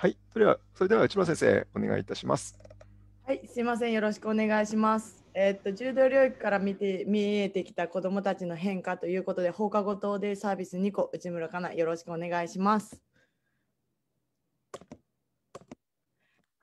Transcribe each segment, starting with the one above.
はい、それでは、それでは内村先生、お願いいたします。はい、すいません、よろしくお願いします。えー、っと、柔道領域から見て、見えてきた子どもたちの変化ということで、放課後等デイサービス2個、内村かな、よろしくお願いします。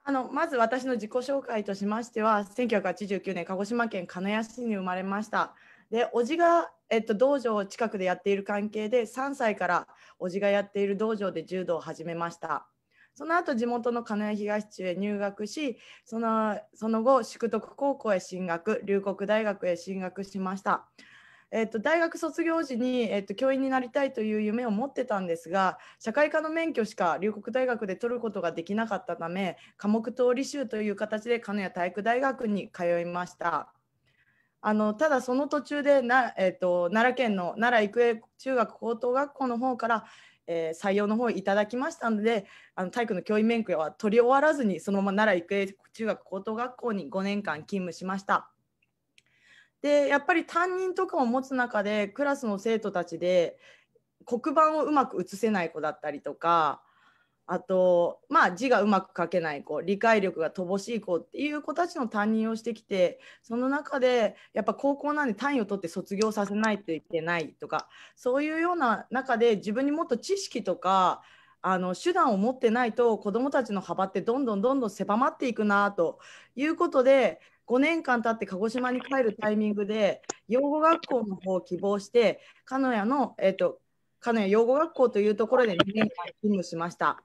あのまず私の自己紹介としましては1989年鹿児島県鹿屋市に生まれましたでおじが、えっと、道場近くでやっている関係で3歳からおじがやっている道場で柔道を始めましたその後地元の金谷東中へ入学しそのその後淑徳高校へ進学龍谷大学へ進学しました。えと、大学卒業時に、えと、教員になりたいという夢を持ってたんですが社会科の免許しか龍谷大学で取ることができなかったため科目通り修という形で金谷体育大学に通いました。あのただその途中でな、えと奈良県の奈良育英中学高等学校の方から、えー、採用の方いただきましたのであの体育の教員免許は取り終わらずにそのまま奈良育英中学高等学校に5年間勤務しました。でやっぱり担任とかを持つ中でクラスの生徒たちで黒板をうまく写せない子だったりとかあと、まあ、字がうまく書けない子理解力が乏しい子っていう子たちの担任をしてきてその中でやっぱ高校なんで単位を取って卒業させないといけないとかそういうような中で自分にもっと知識とかあの手段を持ってないと子どもたちの幅ってどんどんどんどん狭まっていくなということで5年間経って鹿児島に帰るタイミングで養護学校の方を希望して鹿屋の、えーと鹿屋養護学校というところで2年間勤務しました。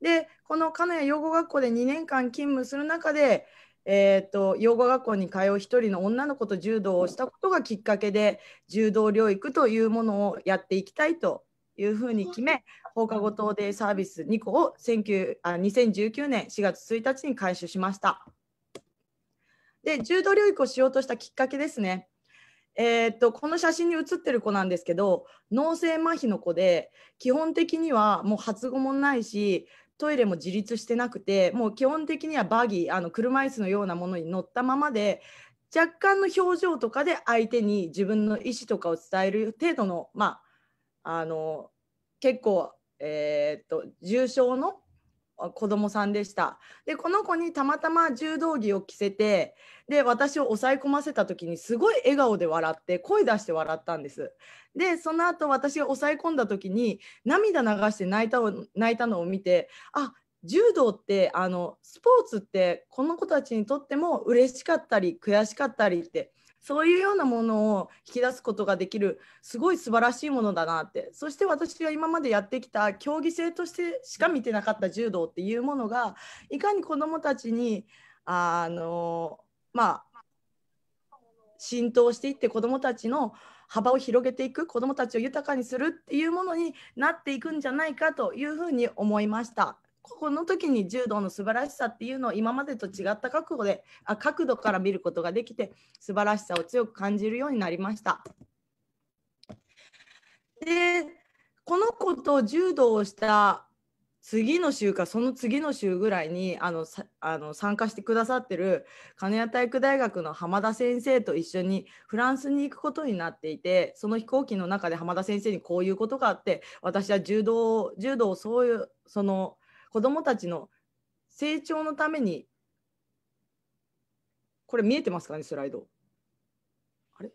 でこの金谷養護学校で2年間勤務する中で、えーと、養護学校に通う1人の女の子と柔道をしたことがきっかけで柔道療育というものをやっていきたいというふうに決め放課後等デイサービス2個をあ2019年4月1日に開始しました。で柔道療育をしようとしたきっかけですね。えー、っとこの写真に写ってる子なんですけど脳性麻痺の子で基本的にはもう発語もないしトイレも自立してなくてもう基本的にはバギーあの車椅子のようなものに乗ったままで若干の表情とかで相手に自分の意思とかを伝える程度の,、まあ、あの結構、えー、っと重症の子供さんでした。でこの子にたまたま柔道着を着せてで私を抑え込ませた時にすごい笑顔で笑って声出して笑ったんです。でその後私が抑え込んだ時に涙流して泣いた泣いたのを見てあ柔道ってあのスポーツってこの子たちにとっても嬉しかったり悔しかったりってそういうようなものを引き出すことができるすごい素晴らしいものだなってそして私が今までやってきた競技性としてしか見てなかった柔道っていうものがいかに子どもたちにあのまあ浸透していって子どもたちの幅を広げていく子どもたちを豊かにするっていうものになっていくんじゃないかというふうに思いました。この時に柔道の素晴らしさっていうのを今までと違った角度であ角度から見ることができて素晴らしさを強く感じるようになりました。でこの子と柔道をした次の週かその次の週ぐらいにあのあの参加してくださってる金谷体育大学の浜田先生と一緒にフランスに行くことになっていてその飛行機の中で浜田先生にこういうことがあって私は柔道柔道をそういうその子どもたちの成長のためにこれ見えてますかねスライド。あれ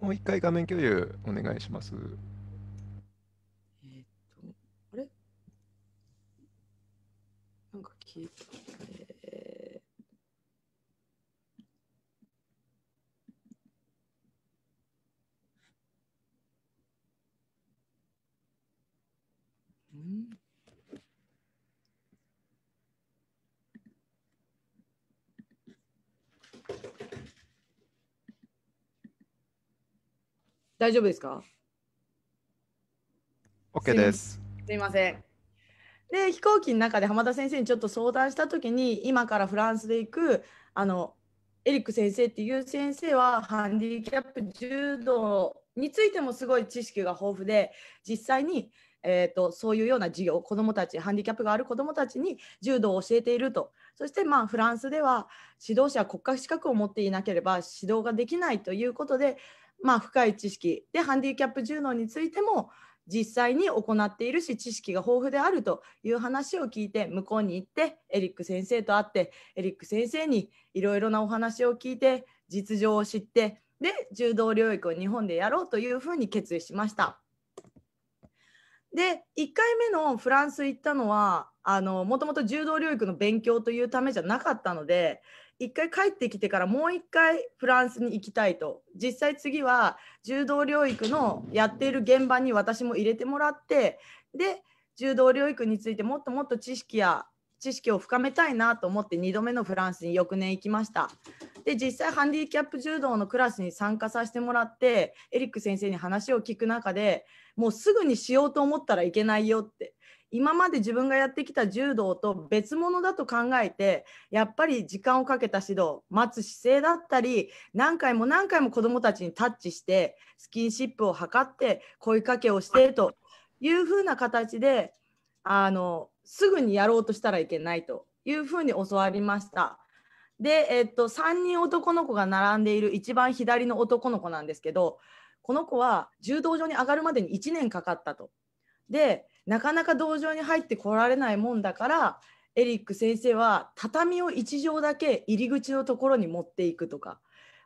もう一回画面共有お願いします。えー、っと、あれなんか消えた。大丈夫ですか ?OK ですすません。で飛行機の中で浜田先生にちょっと相談した時に今からフランスで行くあのエリック先生っていう先生はハンディキャップ柔道についてもすごい知識が豊富で実際にえーと、そういうような事業子どもたちハンディキャップがある子どもたちに柔道を教えているとそしてまあフランスでは指導者は国家資格を持っていなければ指導ができないということで、まあ、深い知識でハンディキャップ柔道についても実際に行っているし知識が豊富であるという話を聞いて向こうに行ってエリック先生と会ってエリック先生にいろいろなお話を聞いて実情を知ってで柔道療育を日本でやろうというふうに決意しました。で1回目のフランス行ったのはあのもともと柔道療育の勉強というためじゃなかったので1回帰ってきてからもう1回フランスに行きたいと実際次は柔道療育のやっている現場に私も入れてもらってで柔道療育についてもっともっと知識や知識を深めたいなと思って2度目のフランスに翌年行きました。で実際ハンディキャップ柔道のクラスに参加させてもらってエリック先生に話を聞く中でもうすぐにしようと思ったらいけないよって今まで自分がやってきた柔道と別物だと考えてやっぱり時間をかけた指導待つ姿勢だったり何回も何回も子どもたちにタッチしてスキンシップを図って声かけをしてというふうな形であのすぐにやろうとしたらいけないというふうに教わりました。で、えっと、3人男の子が並んでいる一番左の男の子なんですけどこの子は柔道場に上がるまでに1年かかったと。でなかなか道場に入ってこられないもんだからエリック先生は畳を1畳だけ入り口のところに持っていくとか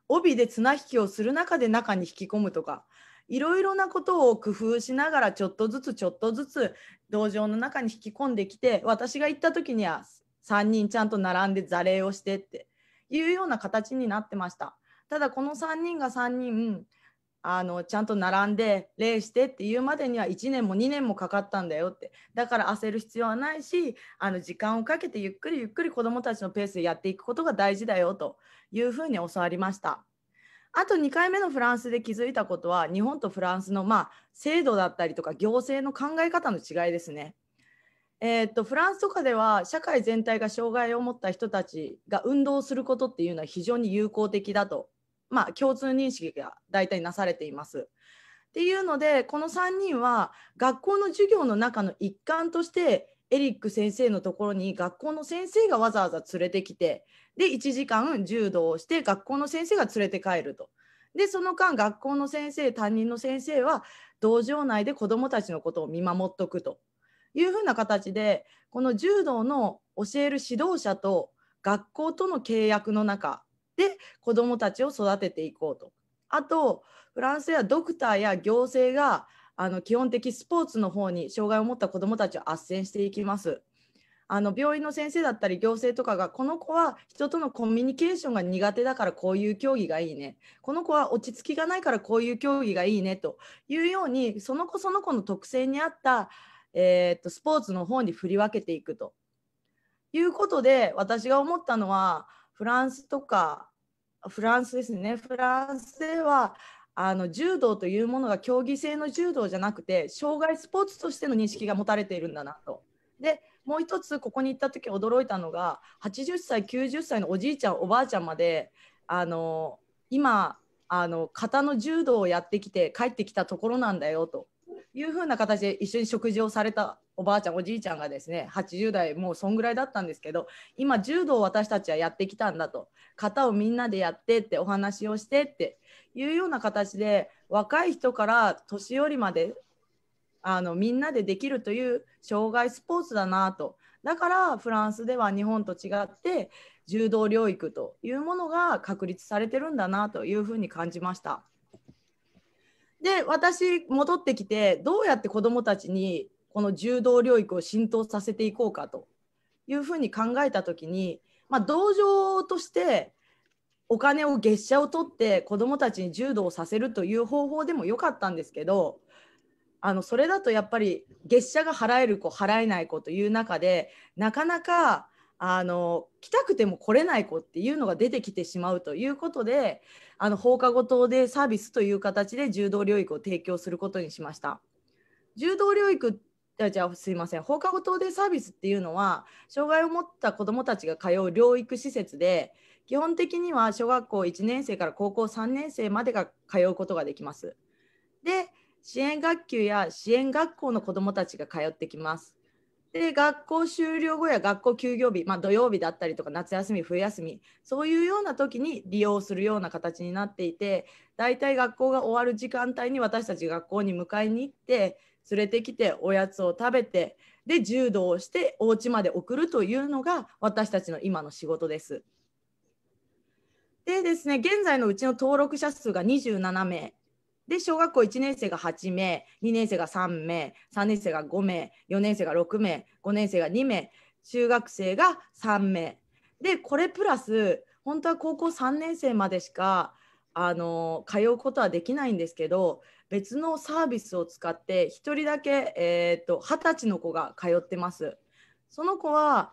帯で綱引きをする中で中に引き込むとかいろいろなことを工夫しながらちょっとずつちょっとずつ道場の中に引き込んできて私が行った時には3人ちゃんと並んで座礼をしてっていうような形になってましたただこの3人が3人あのちゃんと並んで礼してっていうまでには1年も2年もかかったんだよってだから焦る必要はないしあの時間をかけてゆっくりゆっくり子どもたちのペースでやっていくことが大事だよというふうに教わりました。あと2回目のフランスで気づいたことは日本とフランスの、まあ、制度だったりとか行政の考え方の違いですね。えー、っとフランスとかでは社会全体が障害を持った人たちが運動することっていうのは非常に有効的だと、まあ、共通認識が大体なされています。っていうのでこの3人は学校の授業の中の一環としてエリック先生のところに学校の先生がわざわざ連れてきてで1時間柔道をして学校の先生が連れて帰ると。でその間学校の先生担任の先生は道場内で子どもたちのことを見守っておくというふうな形でこの柔道の教える指導者と学校との契約の中で子どもたちを育てていこうと。あとフランスではドクターや行政があの基本的スポーツの方に障害を持った子どもたちを斡旋していきます。あの病院の先生だったり行政とかがこの子は人とのコミュニケーションが苦手だからこういう競技がいいねこの子は落ち着きがないからこういう競技がいいねというようにその子その子の特性に合った、えー、っとスポーツの方に振り分けていくということで私が思ったのはフランスとかフランスですねフランスではあの柔道というものが競技性の柔道じゃなくて障害スポーツとしての認識が持たれているんだなと。でもう一つここに行った時驚いたのが80歳90歳のおじいちゃんおばあちゃんまであの今あの型の柔道をやってきて帰ってきたところなんだよというふうな形で一緒に食事をされたおばあちゃんおじいちゃんがですね80代もうそんぐらいだったんですけど今柔道を私たちはやってきたんだと型をみんなでやってってお話をしてっていうような形で若い人から年寄りまであのみんなでできるという障害スポーツだなとだからフランスでは日本と違って柔道療育というものが確立されてるんだなというふうに感じました。で私戻ってきてどうやって子どもたちにこの柔道療育を浸透させていこうかというふうに考えた時に、まあ、道場としてお金を月謝を取って子どもたちに柔道をさせるという方法でもよかったんですけどあのそれだとやっぱり月謝が払える子払えない子という中でなかなかあの来たくても来れない子っていうのが出てきてしまうということであの放課後等でサービスという形で柔道療育を提供することにしました。柔道療育じゃあすいません放課後等デイサービスっていうのは障害を持った子どもたちが通う療育施設で基本的には小学校1年生から高校3年生までが通うことができます。で支援学級や支援学校の子どもたちが通ってきます。で学校終了後や学校休業日、まあ、土曜日だったりとか夏休み冬休みそういうような時に利用するような形になっていてだいたい学校が終わる時間帯に私たち学校に迎えに行って連れてきておやつを食べてで柔道をしてお家まで送るというのが私たちの今の仕事です。でですね、現在のうちの登録者数が27名。で、小学校1年生が8名、2年生が3名、3年生が5名、4年生が6名、5年生が2名、中学生が3名。で、これプラス、本当は高校3年生までしか、あの通うことはできないんですけど、別のサービスを使って1人だけ、えーと、20歳の子が通ってます。その子は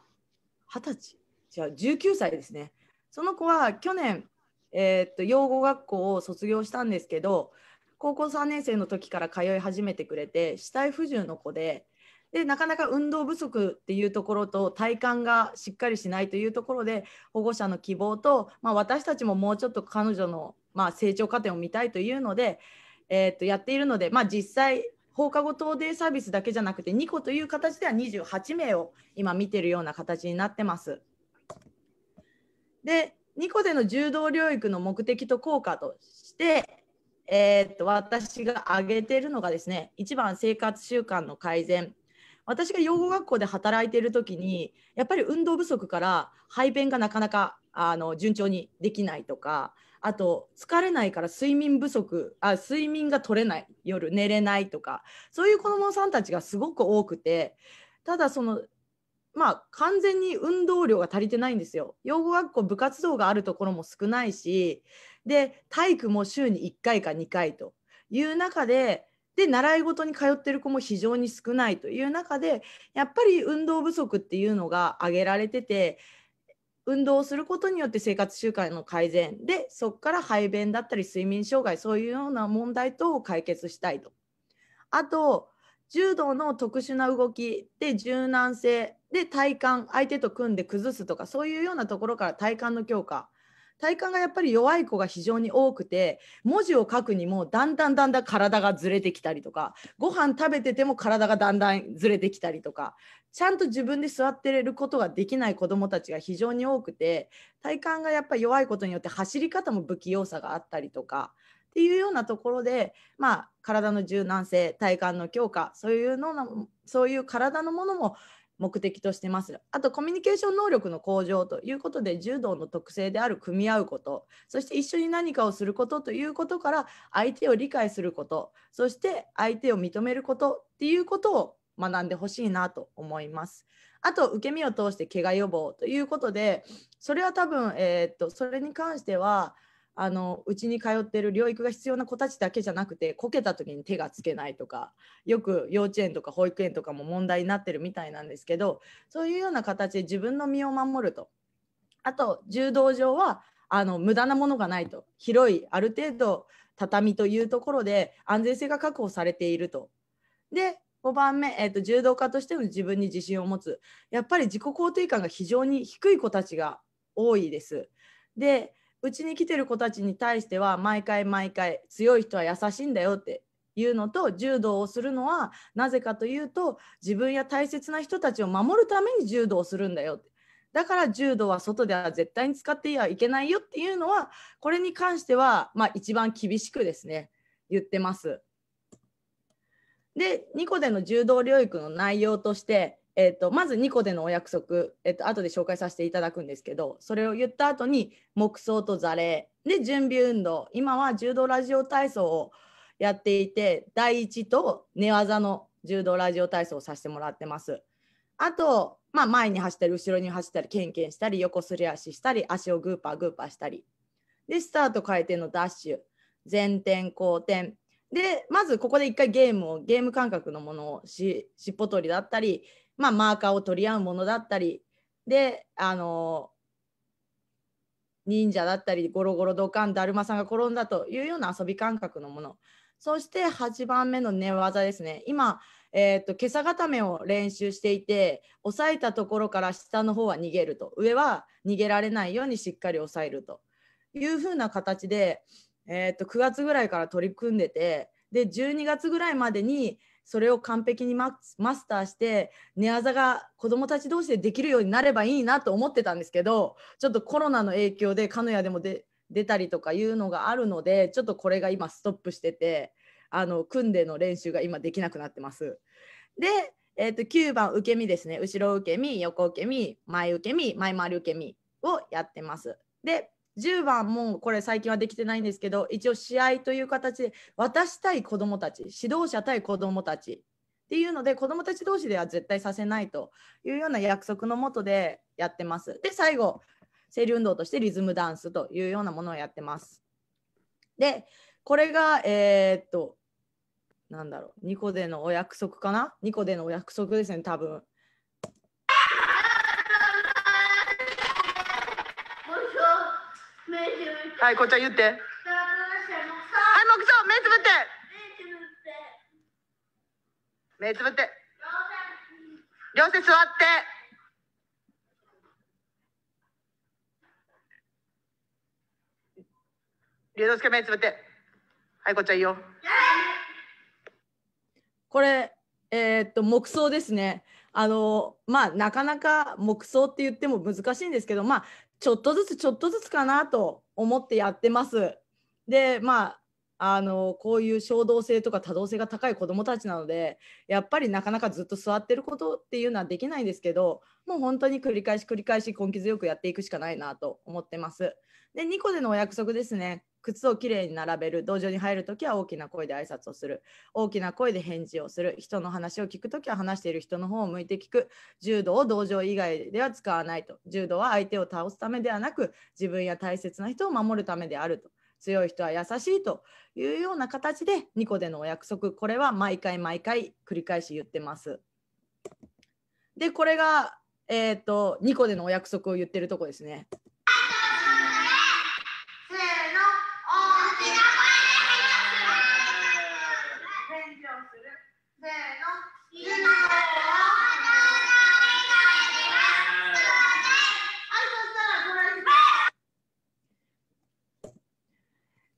20歳じゃあ19歳ですね。その子は去年、えー、っと養護学校を卒業したんですけど高校3年生の時から通い始めてくれて死体不自由の子ででなかなか運動不足っていうところと体幹がしっかりしないというところで保護者の希望と、まあ、私たちももうちょっと彼女の、まあ、成長過程を見たいというので、えー、っとやっているので、まあ、実際放課後等デイサービスだけじゃなくて2個という形では28名を今見てるような形になってます。で2個での柔道療育の目的と効果として、えー、っと私が挙げてるのがですね1番生活習慣の改善私が養護学校で働いている時にやっぱり運動不足から排便がなかなかあの順調にできないとかあと疲れないから睡眠不足あ睡眠が取れない夜寝れないとかそういう子どもさんたちがすごく多くてただそのまあ、完全に運動量が足りてないんですよ。養護学校部活動があるところも少ないしで体育も週に1回か2回という中でで習い事に通ってる子も非常に少ないという中でやっぱり運動不足っていうのが挙げられてて運動をすることによって生活習慣の改善でそこから排便だったり睡眠障害そういうような問題等を解決したいと。あと柔道の特殊な動きで柔軟性で体幹相手と組んで崩すとかそういうようなところから体幹の強化体幹がやっぱり弱い子が非常に多くて文字を書くにもだんだんだんだん体がずれてきたりとかご飯食べてても体がだんだんずれてきたりとかちゃんと自分で座ってれることができない子どもたちが非常に多くて体幹がやっぱり弱いことによって走り方も不器用さがあったりとかっていうようなところで、まあ、体の柔軟性体幹の強化そういうのそういう体のものも目的としてます。あとコミュニケーション能力の向上ということで柔道の特性である組み合うことそして一緒に何かをすることということから相手を理解することそして相手を認めることっていうことを学んでほしいなと思います。あと受け身を通して怪我予防ということでそれは多分、えー、っとそれに関してはあのうちに通ってる療育が必要な子たちだけじゃなくてこけた時に手がつけないとかよく幼稚園とか保育園とかも問題になってるみたいなんですけどそういうような形で自分の身を守るとあと柔道場はあの無駄なものがないと広いある程度畳というところで安全性が確保されていると。で5番目、えーと、と柔道家としての自分に自信を持つやっぱり自己肯定感が非常に低い子たちが多いです。でうちに来てる子たちに対しては毎回毎回強い人は優しいんだよっていうのと柔道をするのはなぜかというと自分や大切な人たちを守るために柔道をするんだよってだから柔道は外では絶対に使ってはいけないよっていうのはこれに関しては、まあ、一番厳しくですね言ってます。で2個での柔道療育の内容としてえーと、まず2個でのお約束、えーと、後で紹介させていただくんですけどそれを言った後に黙想と座礼で準備運動今は柔道ラジオ体操をやっていて第一と寝技の柔道ラジオ体操をさせてもらってます。あと、まあ、前に走ったり後ろに走ったりケンケンしたり横すり足したり足をグーパーグーパーしたりでスタート回転のダッシュ前転後転でまずここで一回ゲームをゲーム感覚のものをし尻尾取りだったりまあ、マーカーを取り合うものだったりであの忍者だったりゴロゴロドカンだるまさんが転んだというような遊び感覚のものそして8番目の寝技ですね今、えーと、今朝固めを練習していて押さえたところから下の方は逃げると上は逃げられないようにしっかり押さえるというふうな形で、えーと、と9月ぐらいから取り組んでてで12月ぐらいまでにそれを完璧にマスターして寝技が子どもたち同士でできるようになればいいなと思ってたんですけどちょっとコロナの影響で鹿屋でもで出たりとかいうのがあるのでちょっとこれが今ストップしててあの組んでの練習が今できなくなってます。で、えー、と9番受け身ですね後ろ受け身横受け身前受け身前回り受け身をやってます。で10番もこれ最近はできてないんですけど一応試合という形で渡したい子どもたち指導者対子どもたちっていうので子どもたち同士では絶対させないというような約束のもとでやってます。で最後生理運動としてリズムダンスというようなものをやってます。でこれがえー、っとなんだろう2個でのお約束かな2個でのお約束ですね多分はいこっちゃん言ってはい木造目つぶって目つぶって両手座って龍之介目つぶってはいこっちゃんいいよこれえー、っと木葬ですねあのまあなかなか木葬って言っても難しいんですけどまあちょっとずつちょっとずつかなと思ってやってます。でまああのこういう衝動性とか多動性が高い子どもたちなのでやっぱりなかなかずっと座ってることっていうのはできないんですけどもう本当に繰り返し繰り返し根気強くやっていくしかないなと思ってます。で2個でのお約束ですね靴をきれいに並べる道場に入るときは大きな声で挨拶をする大きな声で返事をする人の話を聞くときは話している人の方を向いて聞く柔道を道場以外では使わないと柔道は相手を倒すためではなく自分や大切な人を守るためであると強い人は優しいというような形で2個でのお約束これは毎回毎回繰り返し言ってます。でこれが、えーと2個でのお約束を言ってるとこですね。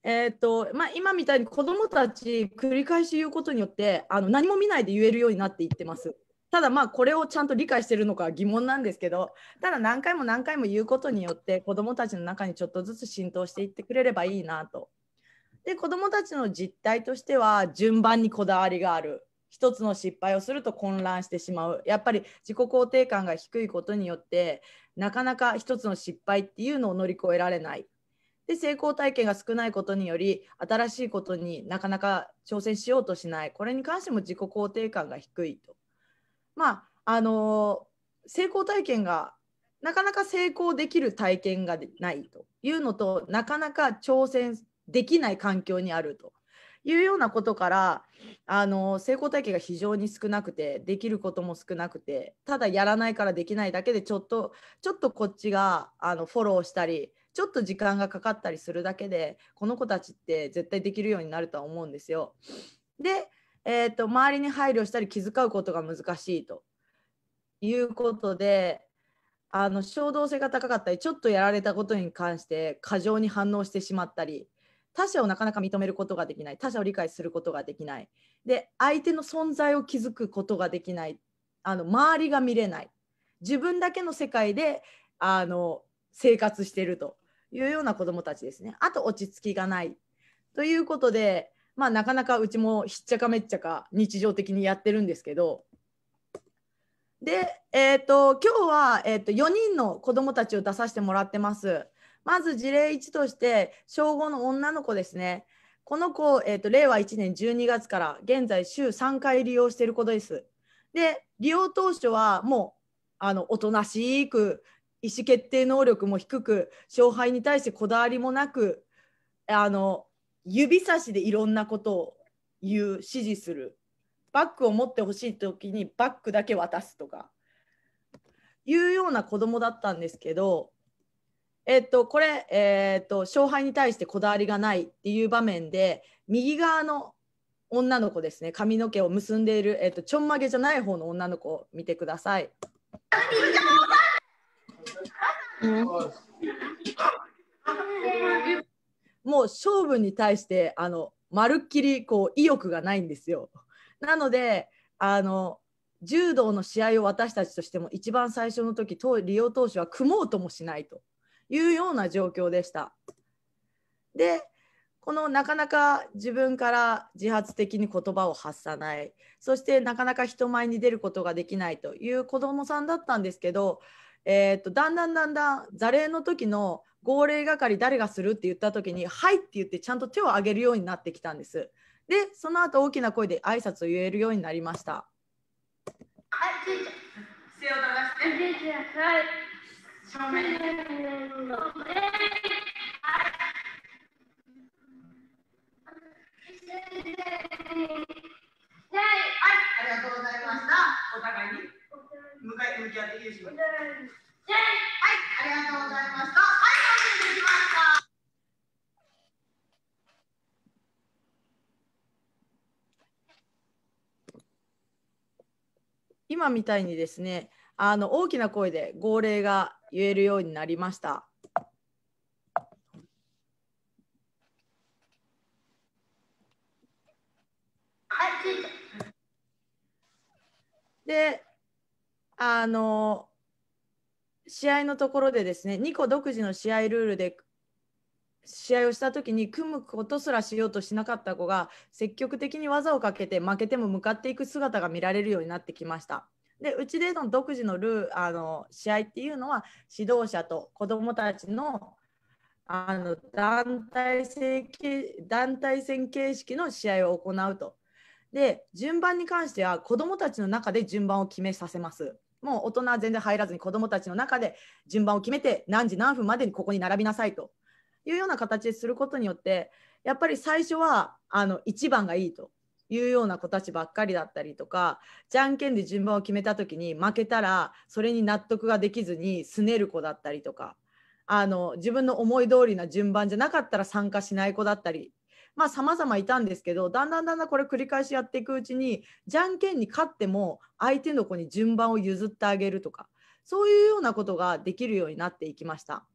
えーとまあ、今みたいに子どもたち繰り返し言うことによってあの何も見ないで言えるようになっていってます。ただまあこれをちゃんと理解してるのか疑問なんですけどただ何回も何回も言うことによって子どもたちの中にちょっとずつ浸透していってくれればいいなと。で子どもたちの実態としては順番にこだわりがある一つの失敗をすると混乱してしまうやっぱり自己肯定感が低いことによってなかなか一つの失敗っていうのを乗り越えられないで成功体験が少ないことにより新しいことになかなか挑戦しようとしないこれに関しても自己肯定感が低いと。まああのー、成功体験がなかなか成功できる体験がないというのとなかなか挑戦できない環境にあるというようなことからあの成功体験が非常に少なくてできることも少なくてただやらないからできないだけでちょっとちょっとこっちがあのフォローしたりちょっと時間がかかったりするだけでこの子たちって絶対できるようになるとは思うんですよ。で、えーと、と周りに配慮したり気遣うことが難しいということであの衝動性が高かったりちょっとやられたことに関して過剰に反応してしまったり他者をなかなか認めることができない他者を理解することができないで相手の存在を築くことができないあの周りが見れない自分だけの世界であの生活してるというような子どもたちですね。あと落ち着きがない。ということで、まあ、なかなかうちもひっちゃかめっちゃか日常的にやってるんですけど。で、えーと、今日は、えーと、と4人の子どもたちを出させてもらってます。まず事例1として小5の女の子ですね。この子、えーと、令和1年12月から現在週3回利用していることです。で利用当初はもうあのおとなしく意思決定能力も低く勝敗に対してこだわりもなくあの指差しでいろんなことを言う指示するバッグを持ってほしい時にバッグだけ渡すとかいうような子供だったんですけど、えっと、これ、えっと勝敗に対してこだわりがないっていう場面で右側の女の子ですね髪の毛を結んでいる、えっと、ちょんまげじゃない方の女の子を見てください。もう勝負に対してあのまるっきりこう意欲がないんですよ。なのであの柔道の試合を私たちとしても一番最初の時利用投手は組もうともしないというような状況でした。でこのなかなか自分から自発的に言葉を発さないそしてなかなか人前に出ることができないという子どもさんだったんですけどえーと、だんだんだんだん座礼の時の号令係誰がするって言った時に「はい」って言ってちゃんと手を挙げるようになってきたんです。でその後大きな声で挨拶を言えるようになりました。はい、背をして。はい、ありがとうございました。お互いに。向かい向き合っていいですよ。はい、ありがとうございました。はい、完成できました。今みたいにですね、あの大きな声で号令が言えるようになりました。であの試合のところでですね、2個独自の試合ルールで試合をした時に組むことすらしようとしなかった子が積極的に技をかけて負けても向かっていく姿が見られるようになってきました。でうちでの独自のルーあの試合っていうのは指導者と子どもたちのあの団体戦団体戦形式の試合を行うと。で順番に関しては子どもたちの中で順番を決めさせます。もう大人は全然入らずに子どもたちの中で順番を決めて何時何分までにここに並びなさいというような形ですることによってやっぱり最初はあの1番がいいというような子たちばっかりだったりとかじゃんけんで順番を決めた時に負けたらそれに納得ができずにすねる子だったりとかあの自分の思い通りな順番じゃなかったら参加しない子だったりまあ様々いたんですけどだんだんだんだんこれ繰り返しやっていくうちにじゃんけんに勝っても相手の子に順番を譲ってあげるとかそういうようなことができるようになっていきました。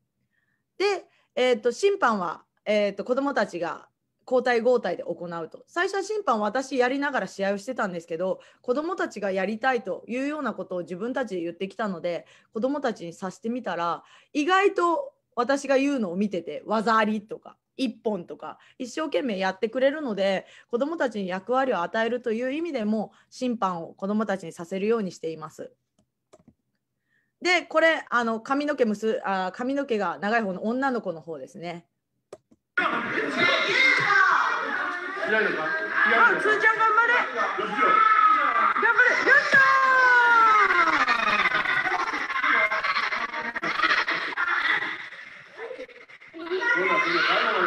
で、えーと、審判は、えーと、と子どもたちが交代交代で行うと最初は審判私やりながら試合をしてたんですけど子どもたちがやりたいというようなことを自分たちで言ってきたので子どもたちにさせてみたら意外と私が言うのを見てて技ありとか1本とか一生懸命やってくれるので子どもたちに役割を与えるという意味でも審判を子どもたちにさせるようにしています。でこれあの髪の毛むすあ髪の毛が長い方の女の子の方ですね。あ、つちゃん頑張れ。頑張れ。やったー。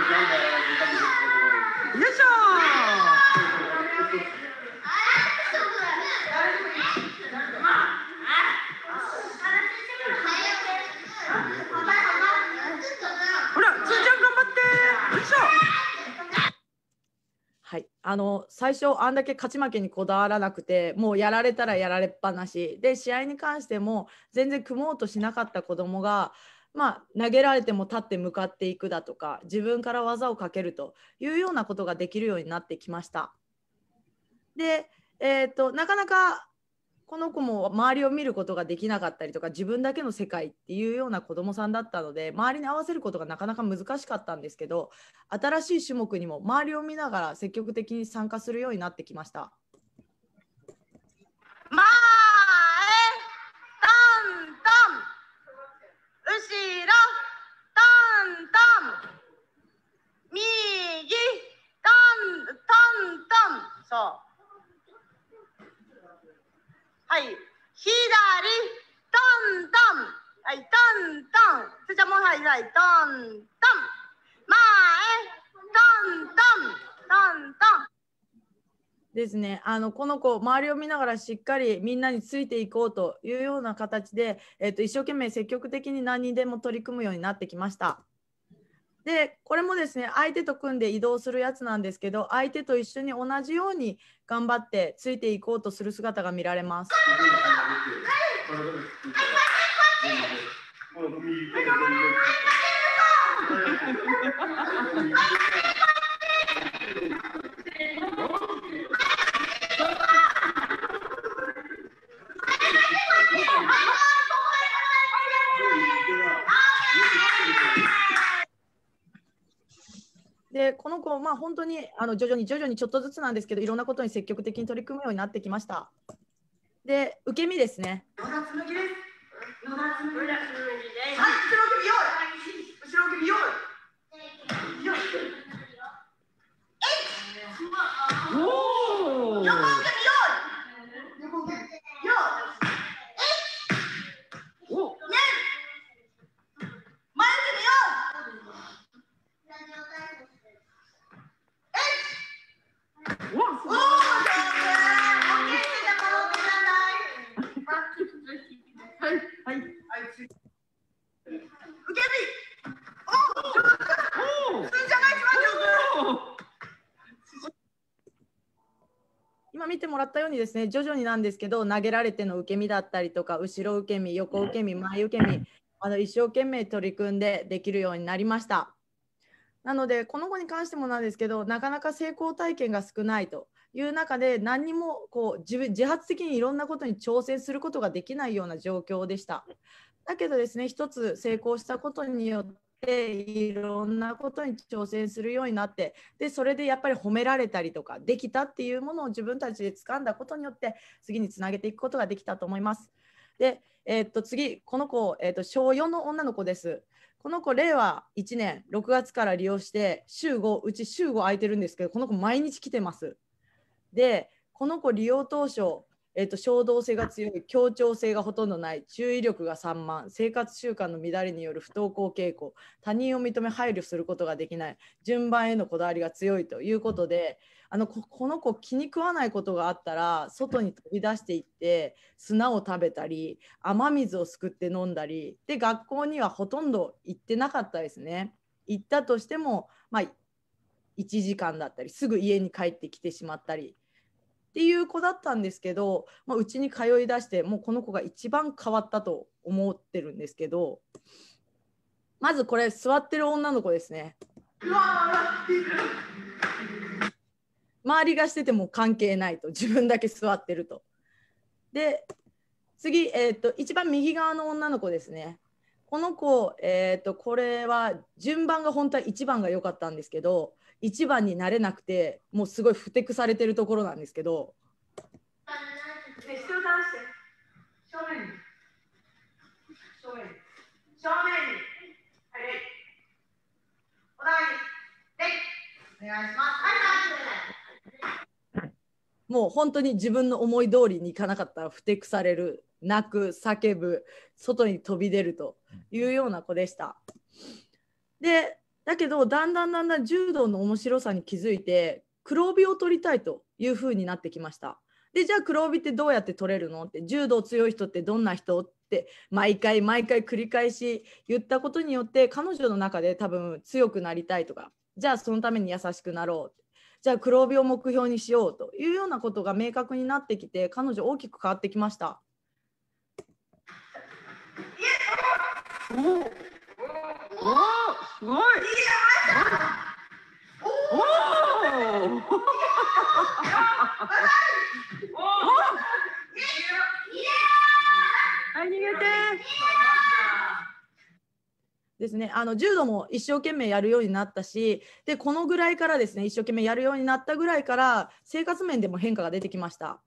あの最初あんだけ勝ち負けにこだわらなくてもうやられたらやられっぱなしで試合に関しても全然組もうとしなかった子供がまあ、投げられても立って向かっていくだとか自分から技をかけるというようなことができるようになってきました。で、えーと、となかなかこの子も周りを見ることができなかったりとか自分だけの世界っていうような子どもさんだったので周りに合わせることがなかなか難しかったんですけど新しい種目にも周りを見ながら積極的に参加するようになってきました。前後ろ右そう。はい、左、トントン。はい、トントン。そちらもはい、はい、トントン。前、トントン。トントン。ですね、あのこの子周りを見ながらしっかりみんなについていこうというような形で、えっと、一生懸命積極的に何にでも取り組むようになってきました。でこれもですね相手と組んで移動するやつなんですけど相手と一緒に同じように頑張ってついていこうとする姿が見られます。でこの子まあ本当にあの徐々に徐々にちょっとずつなんですけどいろんなことに積極的に取り組むようになってきましたで受け身ですね野田です今見てもらったようにですね徐々になんですけど投げられての受け身だったりとか後ろ受け身横受け身前受け身あの一生懸命取り組んでできるようになりました。なのでこの子に関してもなんですけどなかなか成功体験が少ないという中で何にもこう自分自発的にいろんなことに挑戦することができないような状況でした。だけどですね一つ成功したことによっていろんなことに挑戦するようになってでそれでやっぱり褒められたりとかできたっていうものを自分たちで掴んだことによって次につなげていくことができたと思います。で、えー、っと次、この子、えー、っと小4の女の子です。この子、令和1年6月から利用して、週5、うち週5空いてるんですけど、この子、毎日来てます。で、この子、利用当初、えーと、衝動性が強い協調性がほとんどない注意力が散漫生活習慣の乱れによる不登校傾向他人を認め配慮することができない順番へのこだわりが強いということであのこの子気に食わないことがあったら外に飛び出していって砂を食べたり雨水をすくって飲んだりで学校にはほとんど行ってなかったですね。行ったとしても、まあ、1時間だったりすぐ家に帰ってきてしまったりっていう子だったんですけど、まあ、うちに通いだしてもうこの子が一番変わったと思ってるんですけどまずこれ座ってる女の子ですね。周りがしてても関係ないと自分だけ座ってると。で次、えーと、一番右側の女の子ですね。この子、えーと、これは順番が本当は一番が良かったんですけど一番になれなくてもうすごいふてくされてるところなんですけど。もう本当に自分の思い通りにいかなかったらふてくされる泣く叫ぶ外に飛び出るというような子でした。でだけどだんだんだんだん柔道の面白さに気づいて黒帯を取りたいというふうになってきました。でじゃあ黒帯ってどうやって取れるのって柔道強い人ってどんな人って毎回毎回繰り返し言ったことによって彼女の中で多分強くなりたいとかじゃあそのために優しくなろうじゃあ黒帯を目標にしようというようなことが明確になってきて彼女大きく変わってきました。おおすごい。おお。おお。はい逃げて。ですね、あの柔道も一生懸命やるようになったしでこのぐらいからですね一生懸命やるようになったぐらいから生活面でも変化が出てきました。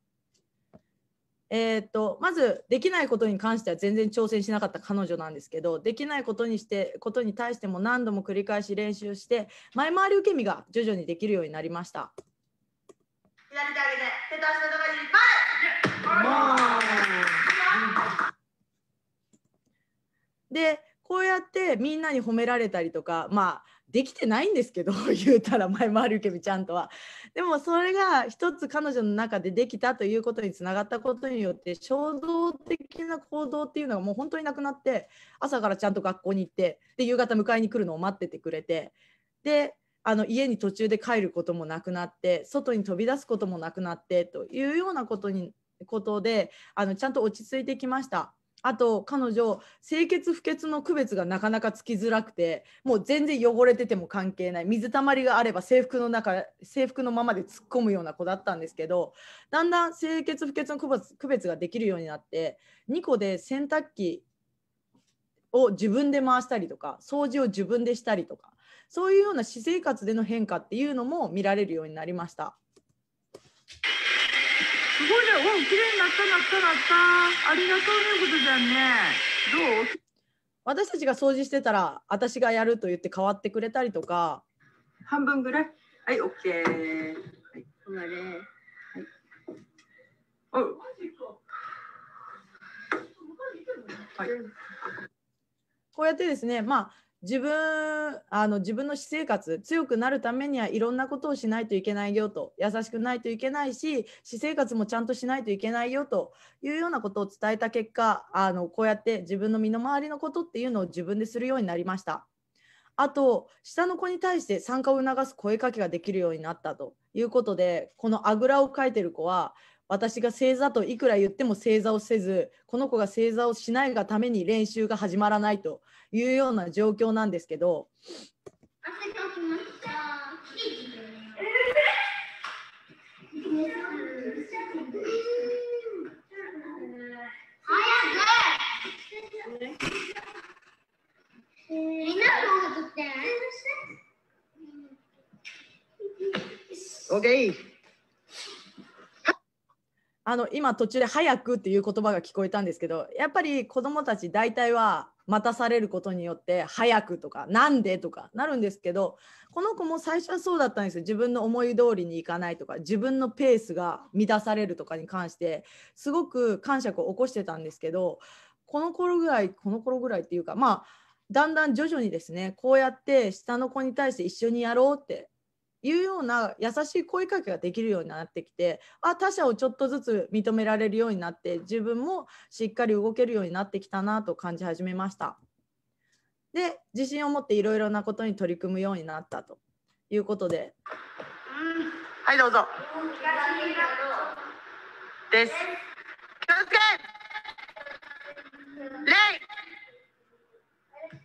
えーと、とまずできないことに関しては全然挑戦しなかった彼女なんですけどできないことにしてことに対しても何度も繰り返し練習して前回り受け身が徐々にできるようになりましたでこうやってみんなに褒められたりとかまあできてないんですけど 言うたら前回りけどちゃんとはでもそれが一つ彼女の中でできたということにつながったことによって衝動的な行動っていうのがもう本当になくなって朝からちゃんと学校に行ってで夕方迎えに来るのを待っててくれてであの家に途中で帰ることもなくなって外に飛び出すこともなくなってというようなことにことであのちゃんと落ち着いてきました。あと彼女清潔不潔の区別がなかなかつきづらくてもう全然汚れてても関係ない水たまりがあれば制服の中制服のままで突っ込むような子だったんですけどだんだん清潔不潔の区別ができるようになって2個で洗濯機を自分で回したりとか掃除を自分でしたりとかそういうような私生活での変化っていうのも見られるようになりました。すごいね。うん、綺麗になったなったなった。ありがとうね、ことじゃんね。どう私たちが掃除してたら、私がやると言って変わってくれたりとか。半分ぐらい。はい、オッケー。はい、頑張れ。はい。おう。はい。こうやってですね、まあ、自分あの自分の私生活強くなるためにはいろんなことをしないといけないよと優しくないといけないし私生活もちゃんとしないといけないよというようなことを伝えた結果あのこうやって自分の身の回りのことっていうのを自分でするようになりましたあと下の子に対して参加を促す声かけができるようになったということでこのあぐらをかいてる子は私が正座といくら言っても正座をせずこの子が正座をしないがために練習が始まらないというような状況なんですけど。Okay. あの今途中で「早く」っていう言葉が聞こえたんですけどやっぱり子どもたち大体は待たされることによって「早く」とか「なんで」とかなるんですけどこの子も最初はそうだったんですよ自分の思い通りにいかないとか自分のペースが乱されるとかに関してすごく感触を起こしてたんですけどこの頃ぐらいこの頃ぐらいっていうかまあだんだん徐々にですねこうやって下の子に対して一緒にやろうっていうような優しい声かけができるようになってきてあ他者をちょっとずつ認められるようになって自分もしっかり動けるようになってきたなと感じ始めました。で自信を持っていろいろなことに取り組むようになったということで。はいどうぞ。です。気をつけ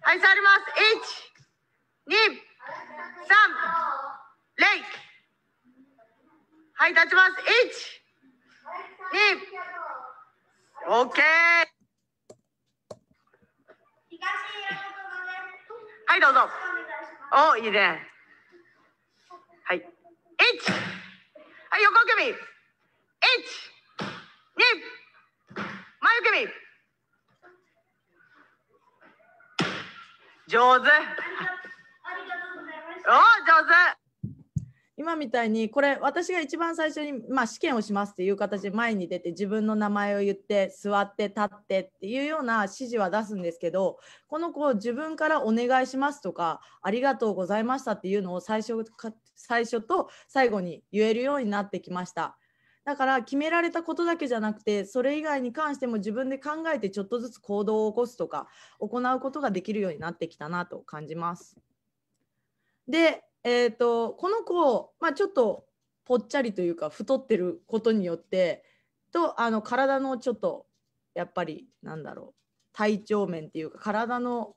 はい、触ります。1、2、3。はい立ちますはいどうぞおいいねはいはい横組。1前上手お上手今みたいにこれ私が一番最初に、まあ、試験をしますっていう形で前に出て自分の名前を言って座って立ってっていうような指示は出すんですけどこの子自分からお願いしますとかありがとうございましたっていうのを最初か最初と最後に言えるようになってきました。だから決められたことだけじゃなくてそれ以外に関しても自分で考えてちょっとずつ行動を起こすとか行うことができるようになってきたなと感じます。でえーと、この子、まあ、ちょっとぽっちゃりというか太ってることによってとあの体のちょっとやっぱりなんだろう体調面っていうか体の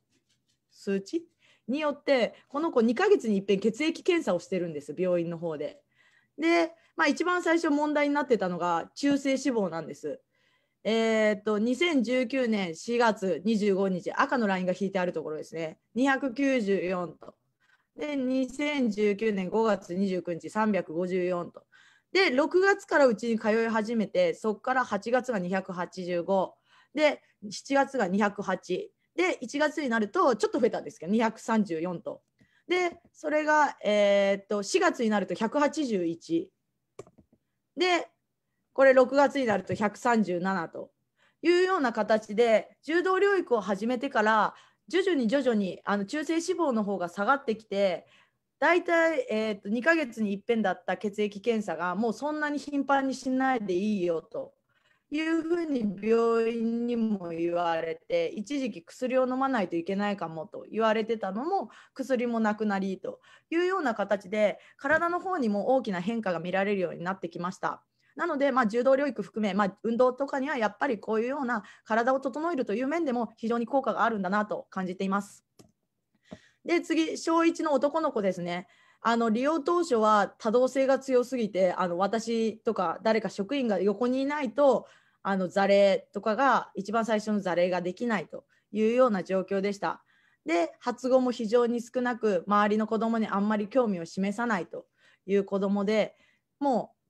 数値によってこの子2ヶ月に一遍血液検査をしてるんです病院の方で。で、まあ、一番最初問題になってたのが中性脂肪なんです。えー、っと2019年4月25日赤のラインが引いてあるところですね294とで2019年5月29日354とで6月からうちに通い始めてそこから8月が285で7月が208で1月になるとちょっと増えたんですけど234とでそれが、えー、っと4月になると181でこれ6月になると137というような形で柔道療育を始めてから徐々に徐々にあの中性脂肪の方が下がってきて大体、えーと、2ヶ月にいっぺんだった血液検査がもうそんなに頻繁にしないでいいよというふうに病院にも言われて一時期薬を飲まないといけないかもと言われてたのも薬もなくなりというような形で体の方にも大きな変化が見られるようになってきました。なので、まあ、柔道療育含め、まあ、運動とかにはやっぱりこういうような体を整えるという面でも非常に効果があるんだなと感じています。で次小1の男の子ですね。あの利用当初は多動性が強すぎてあの私とか誰か職員が横にいないとあの座礼とかが一番最初の座礼ができないというような状況でした。で発語も非常に少なく周りの子どもにあんまり興味を示さないという子どもでもう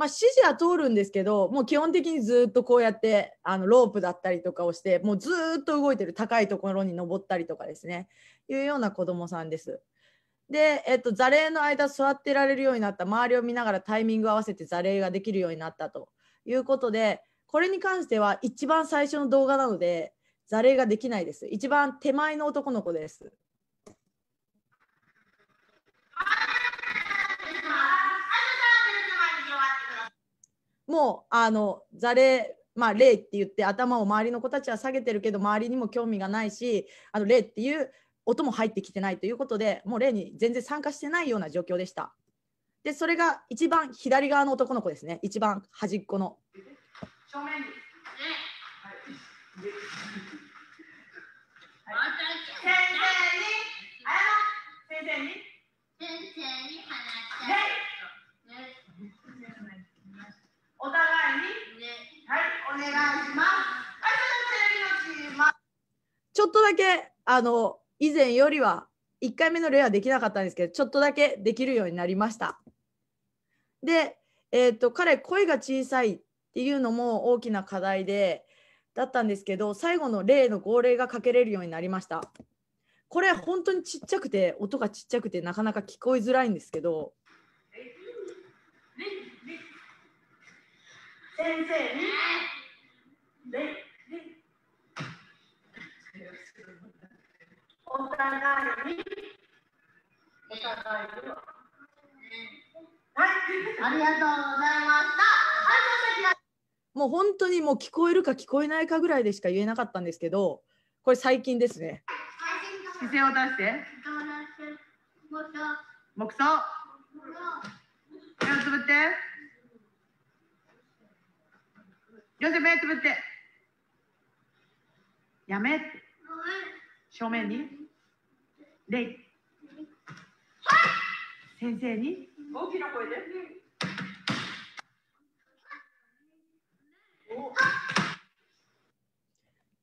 まあ、指示は通るんですけどもう基本的にずっとこうやってあのロープだったりとかをしてもうずっと動いてる高いところに登ったりとかですねいうような子どもさんです。で、えっと、座礼の間座ってられるようになった周りを見ながらタイミング合わせて座礼ができるようになったということでこれに関しては一番最初の動画なので座礼ができないです一番手前の男の子ですもうあのザレまあ、霊って言って頭を周りの子たちは下げてるけど周りにも興味がないしあの霊っていう音も入ってきてないということでもう霊に全然参加してないような状況でした。でそれが一番左側の男の子ですね一番端っこの。正面ですね、はい、先生に先生に先生に話しお互いに、ね、はい、お願いします。はい、それではテレビのチーム。ちょっとだけ、あの、以前よりは、1回目の例はできなかったんですけど、ちょっとだけできるようになりました。で、えーと、と彼、声が小さいっていうのも大きな課題で、だったんですけど、最後の例の号令がかけれるようになりました。これ本当にちっちゃくて音がちっちゃくてなかなか聞こえづらいんですけど。先生に、ね、お互いに、お互いに。はい、ありがとうございました。もう本当にもう聞こえるか聞こえないかぐらいでしか言えなかったんですけど、これ最近ですね。姿勢を出して。目標。目標。目標目標目標目標目標目標よし目つぶってやめ正面に礼先生に大きな声でお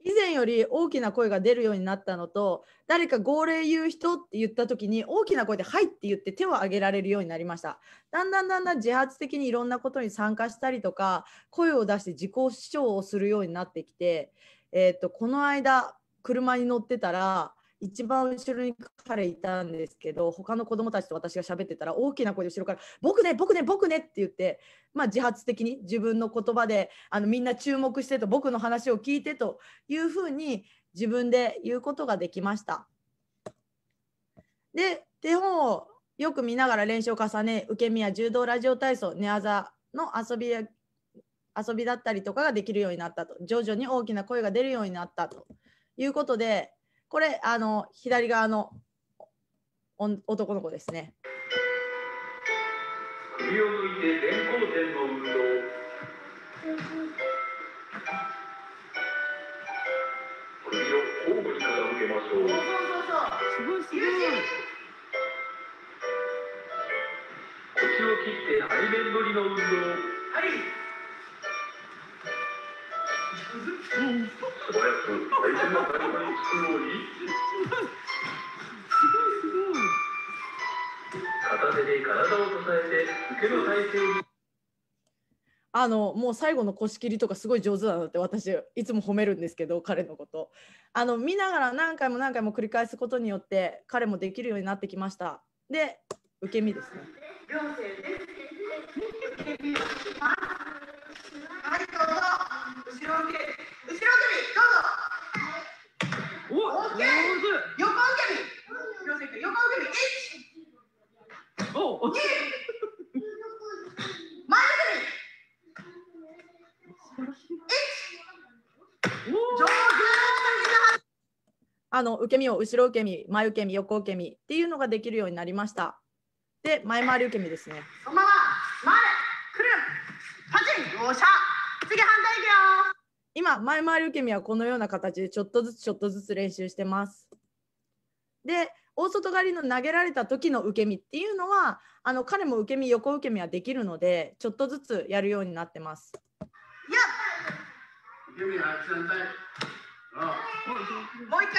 以前より大きな声が出るようになったのと誰か号令言う人って言った時に大きな声で「はい」って言って手を挙げられるようになりましただんだんだんだん自発的にいろんなことに参加したりとか声を出して自己主張をするようになってきて、えー、っとこの間車に乗ってたら一番後ろに彼いたんですけど他の子供たちと私が喋ってたら大きな声で後ろから「僕ね僕ね僕ね」って言って、まあ、自発的に自分の言葉であのみんな注目してと僕の話を聞いてというふうに自分で言うことができました。で手本をよく見ながら練習を重ね受け身や柔道ラジオ体操寝技の遊びや遊びだったりとかができるようになったと徐々に大きな声が出るようになったということでこれあの左側の男の子ですね。首を抜いての運動。首を交互にけましょう。うすごいすごい。腰を切って背面取りの運動。はい。片手で体を支えての体勢あのもう最後の腰切りとかすごい上手だなって私いつも褒めるんですけど彼のことあの見ながら何回も何回も繰り返すことによって彼もできるようになってきましたで受け身ですね両手で受け身はいどうぞ後ろ受け後ろ受け身どうぞお OK 横受け身横受け身1おお 2, 2前あの受け身を後ろ受け身前受け身横受け身っていうのができるようになりましたで前回り受け身ですねそのまま前来るパチンおしゃ次反対いくよ今前回り受け身はこのような形でちょっとずつちょっとずつ練習してますで大外刈りの投げられた時の受け身っていうのはあの彼も受け身横受け身はできるのでちょっとずつやるようになってます。受っもう一回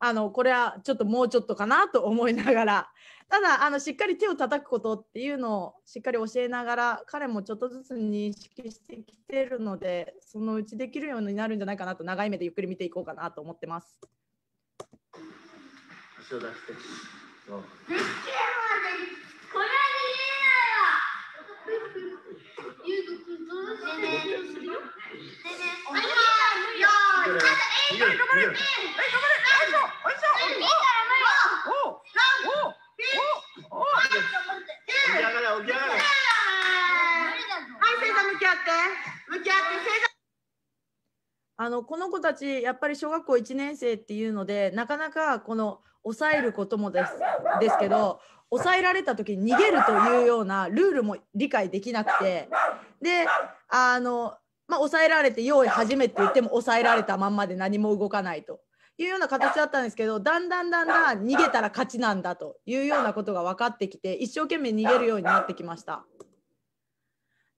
あのこれはちょっともうちょっとかなと思いながら ただあのしっかり手を叩くことっていうのをしっかり教えながら彼もちょっとずつ認識してきてるのでそのうちできるようになるんじゃないかなと長い目でゆっくり見ていこうかなと思ってます。足を出して。そ うえ、頑張れ、よいおお、おお、おお、おお。れ、あのこの子たちやっぱり小学校1年生っていうのでなかなかこの抑えることもですですけど抑えられた時に逃げるというようなルールも理解できなくてであのまあ、抑えられて用意始めって言っても抑えられたまんまで何も動かないというような形だったんですけどだんだんだんだん逃げたら勝ちなんだというようなことが分かってきて一生懸命逃げるようになってきました。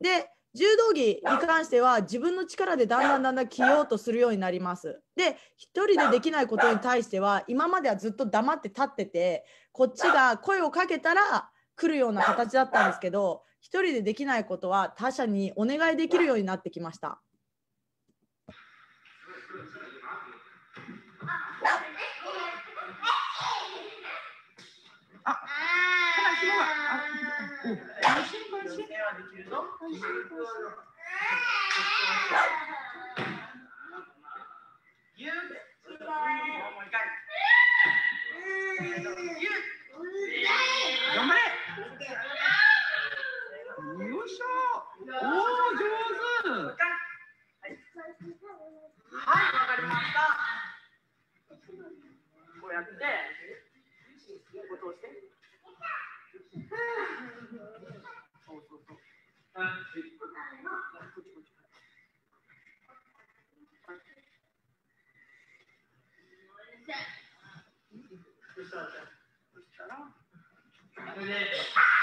で柔道着に関しては自分の力でだんだんだんだん着ようとするようになります。で一人でできないことに対しては今まではずっと黙って立っててこっちが声をかけたら来るような形だったんですけど一人でできないことは他者にお願いできるようになってきました。頑張れよいしょおお上手はいわかりましたこうやってこ通してそうそうそうっちそしたら、そ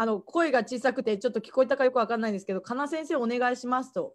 あの声が小さくてちょっと聞こえたかよく分かんないんですけど「かな先生お願いします」と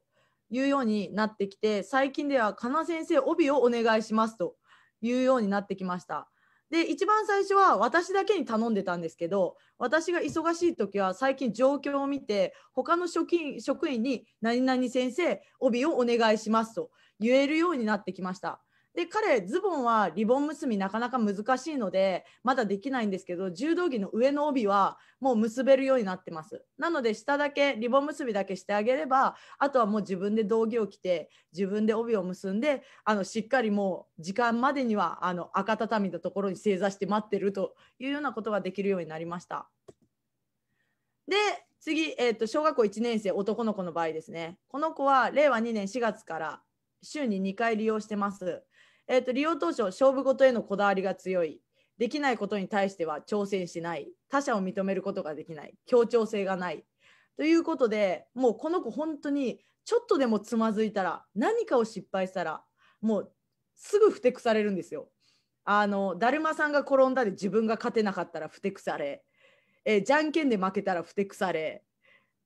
いうようになってきて最近では「かな先生帯をお願いします」というようになってきました。で一番最初は私だけに頼んでたんですけど私が忙しい時は最近状況を見て他の職員職員に「何々先生帯をお願いします」と言えるようになってきました。で彼ズボンはリボン結びなかなか難しいのでまだできないんですけど柔道着の上の帯はもう結べるようになってますなので下だけリボン結びだけしてあげればあとはもう自分で道着を着て自分で帯を結んであのしっかりもう時間までにはあの赤畳のところに正座して待ってるというようなことができるようになりました。で次、えー、と小学校1年生男の子の場合ですねこの子は令和2年4月から週に2回利用してます。えーと、利用当初勝負事へのこだわりが強いできないことに対しては挑戦しない他者を認めることができない協調性がないということでもうこの子本当にちょっとでもつまずいたら何かを失敗したらもうすぐふてくされるんですよ。あのだるまさんが転んだで自分が勝てなかったらふてくされ、えー、じゃんけんで負けたらふてくされ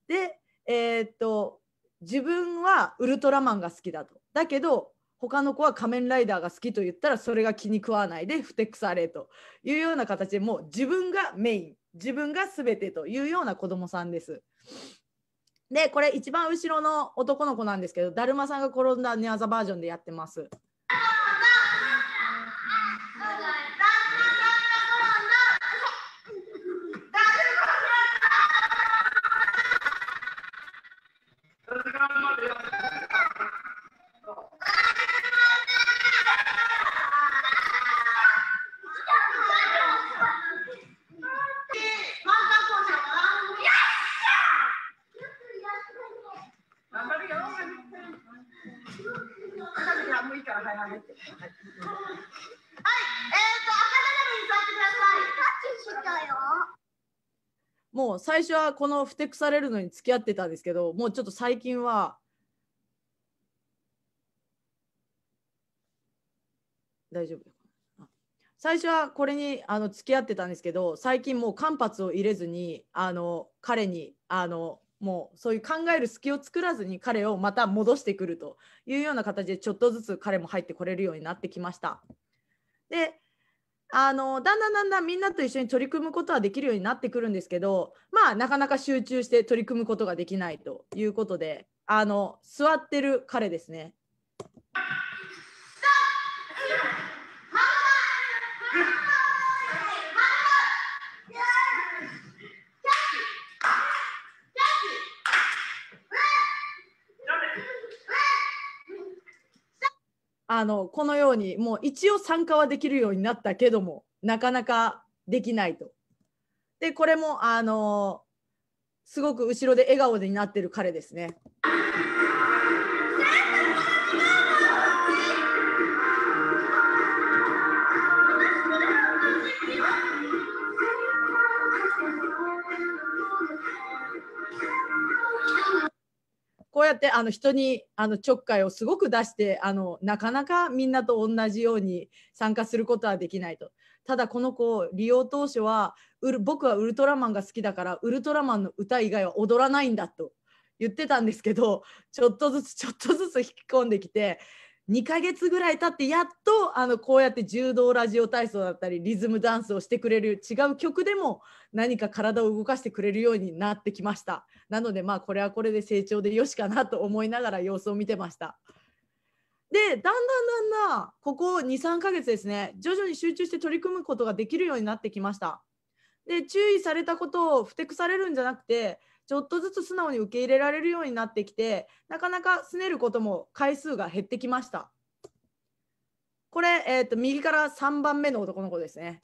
でえー、っと自分はウルトラマンが好きだとだけど他の子は仮面ライダーが好きと言ったらそれが気に食わないでふてくされというような形でもう自分がメイン自分が全てというような子どもさんです。でこれ一番後ろの男の子なんですけどだるまさんが転んだ寝技バージョンでやってます。最初はこのふてくされるのに付き合ってたんですけどもうちょっと最近は大丈夫最初はこれにあの付き合ってたんですけど最近もう間髪を入れずにあの彼にあのもうそういう考える隙を作らずに彼をまた戻してくるというような形でちょっとずつ彼も入ってこれるようになってきました。であのだんだんだんだんみんなと一緒に取り組むことはできるようになってくるんですけどまあなかなか集中して取り組むことができないということであの座ってる彼ですね。あのこのようにもう一応参加はできるようになったけどもなかなかできないと。でこれもあのすごく後ろで笑顔になってる彼ですね。こうやってあの人にあのちょっかいをすごく出してあのなかなかみんなと同じように参加することはできないと。ただこの子利用当初は僕はウルトラマンが好きだからウルトラマンの歌以外は踊らないんだと言ってたんですけどちょっとずつちょっとずつ引き込んできて2ヶ月ぐらい経ってやっとあのこうやって柔道ラジオ体操だったりリズムダンスをしてくれる違う曲でも何か体を動かしてくれるようになってきましたなのでまあこれはこれで成長でよしかなと思いながら様子を見てましたでだんだんだんだんここ23ヶ月ですね徐々に集中して取り組むことができるようになってきましたで注意されたことをふてくされるんじゃなくてちょっとずつ素直に受け入れられるようになってきてなかなか拗ねることも回数が減ってきましたこれ、えーと、右から3番目の男の子ですね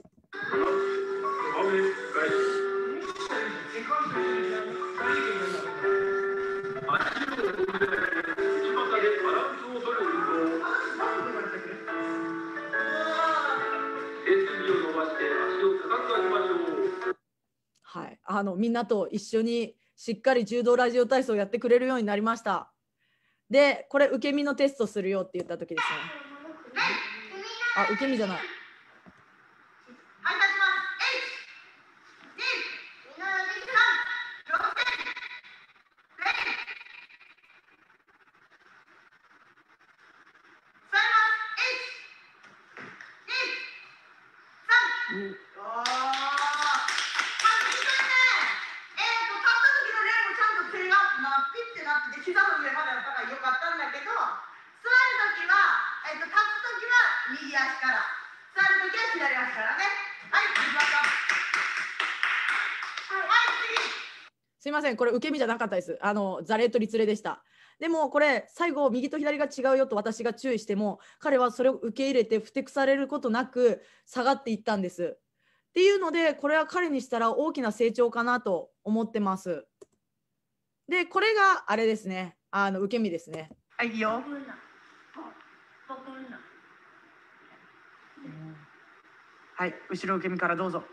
はい、あのみんなと一緒にしっかり柔道ラジオ体操をやってくれるようになりました。で、これ受け身のテストするよって言った時ですね。あ、受け身じゃない。んこれ受け身じゃなかったですあのザレと立例でしたでもこれ最後右と左が違うよと私が注意しても彼はそれを受け入れてふてくされることなく下がっていったんですっていうのでこれは彼にしたら大きな成長かなと思ってますでこれがあれですねあの受け身ですねはいよはい後ろ受け身からどうぞ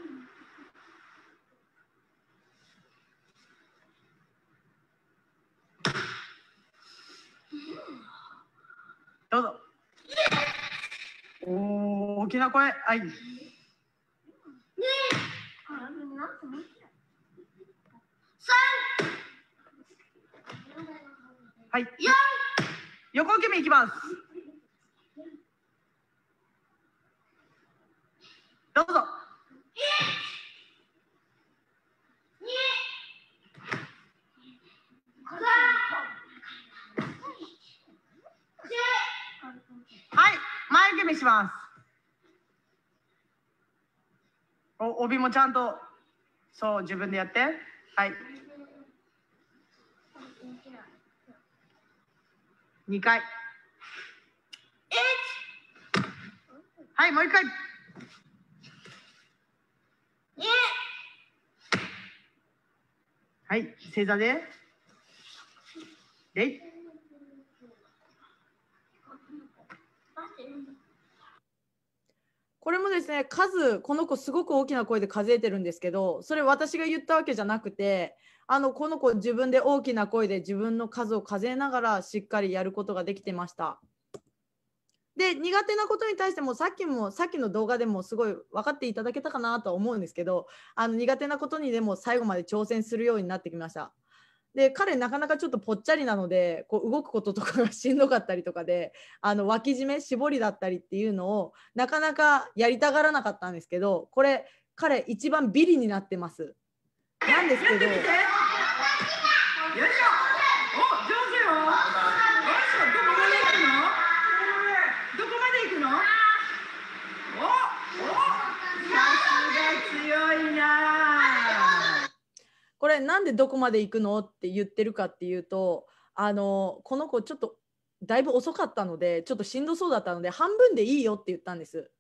どうぞ。おお、大きな声。はい。はい。横受け身いきます。どうぞ。に。に。はい前組みしますお帯もちゃんとそう自分でやってはい2回はいもう1回はい正座で礼これもですね数この子すごく大きな声で数えてるんですけどそれ私が言ったわけじゃなくてあのこの子自分で大きな声で自分の数を数えながらしっかりやることができてました。で苦手なことに対してもさっきもさっきの動画でもすごい分かっていただけたかなとは思うんですけどあの苦手なことにでも最後まで挑戦するようになってきました。で彼なかなかちょっとぽっちゃりなのでこう動くこととかがしんどかったりとかであの脇締め絞りだったりっていうのをなかなかやりたがらなかったんですけどこれ彼一番ビリになってます。なんですけど。これなんでどこまで行くのって言ってるかっていうとあのこの子ちょっとだいぶ遅かったのでちょっとしんどそうだったので半分でいいよって言ったんです。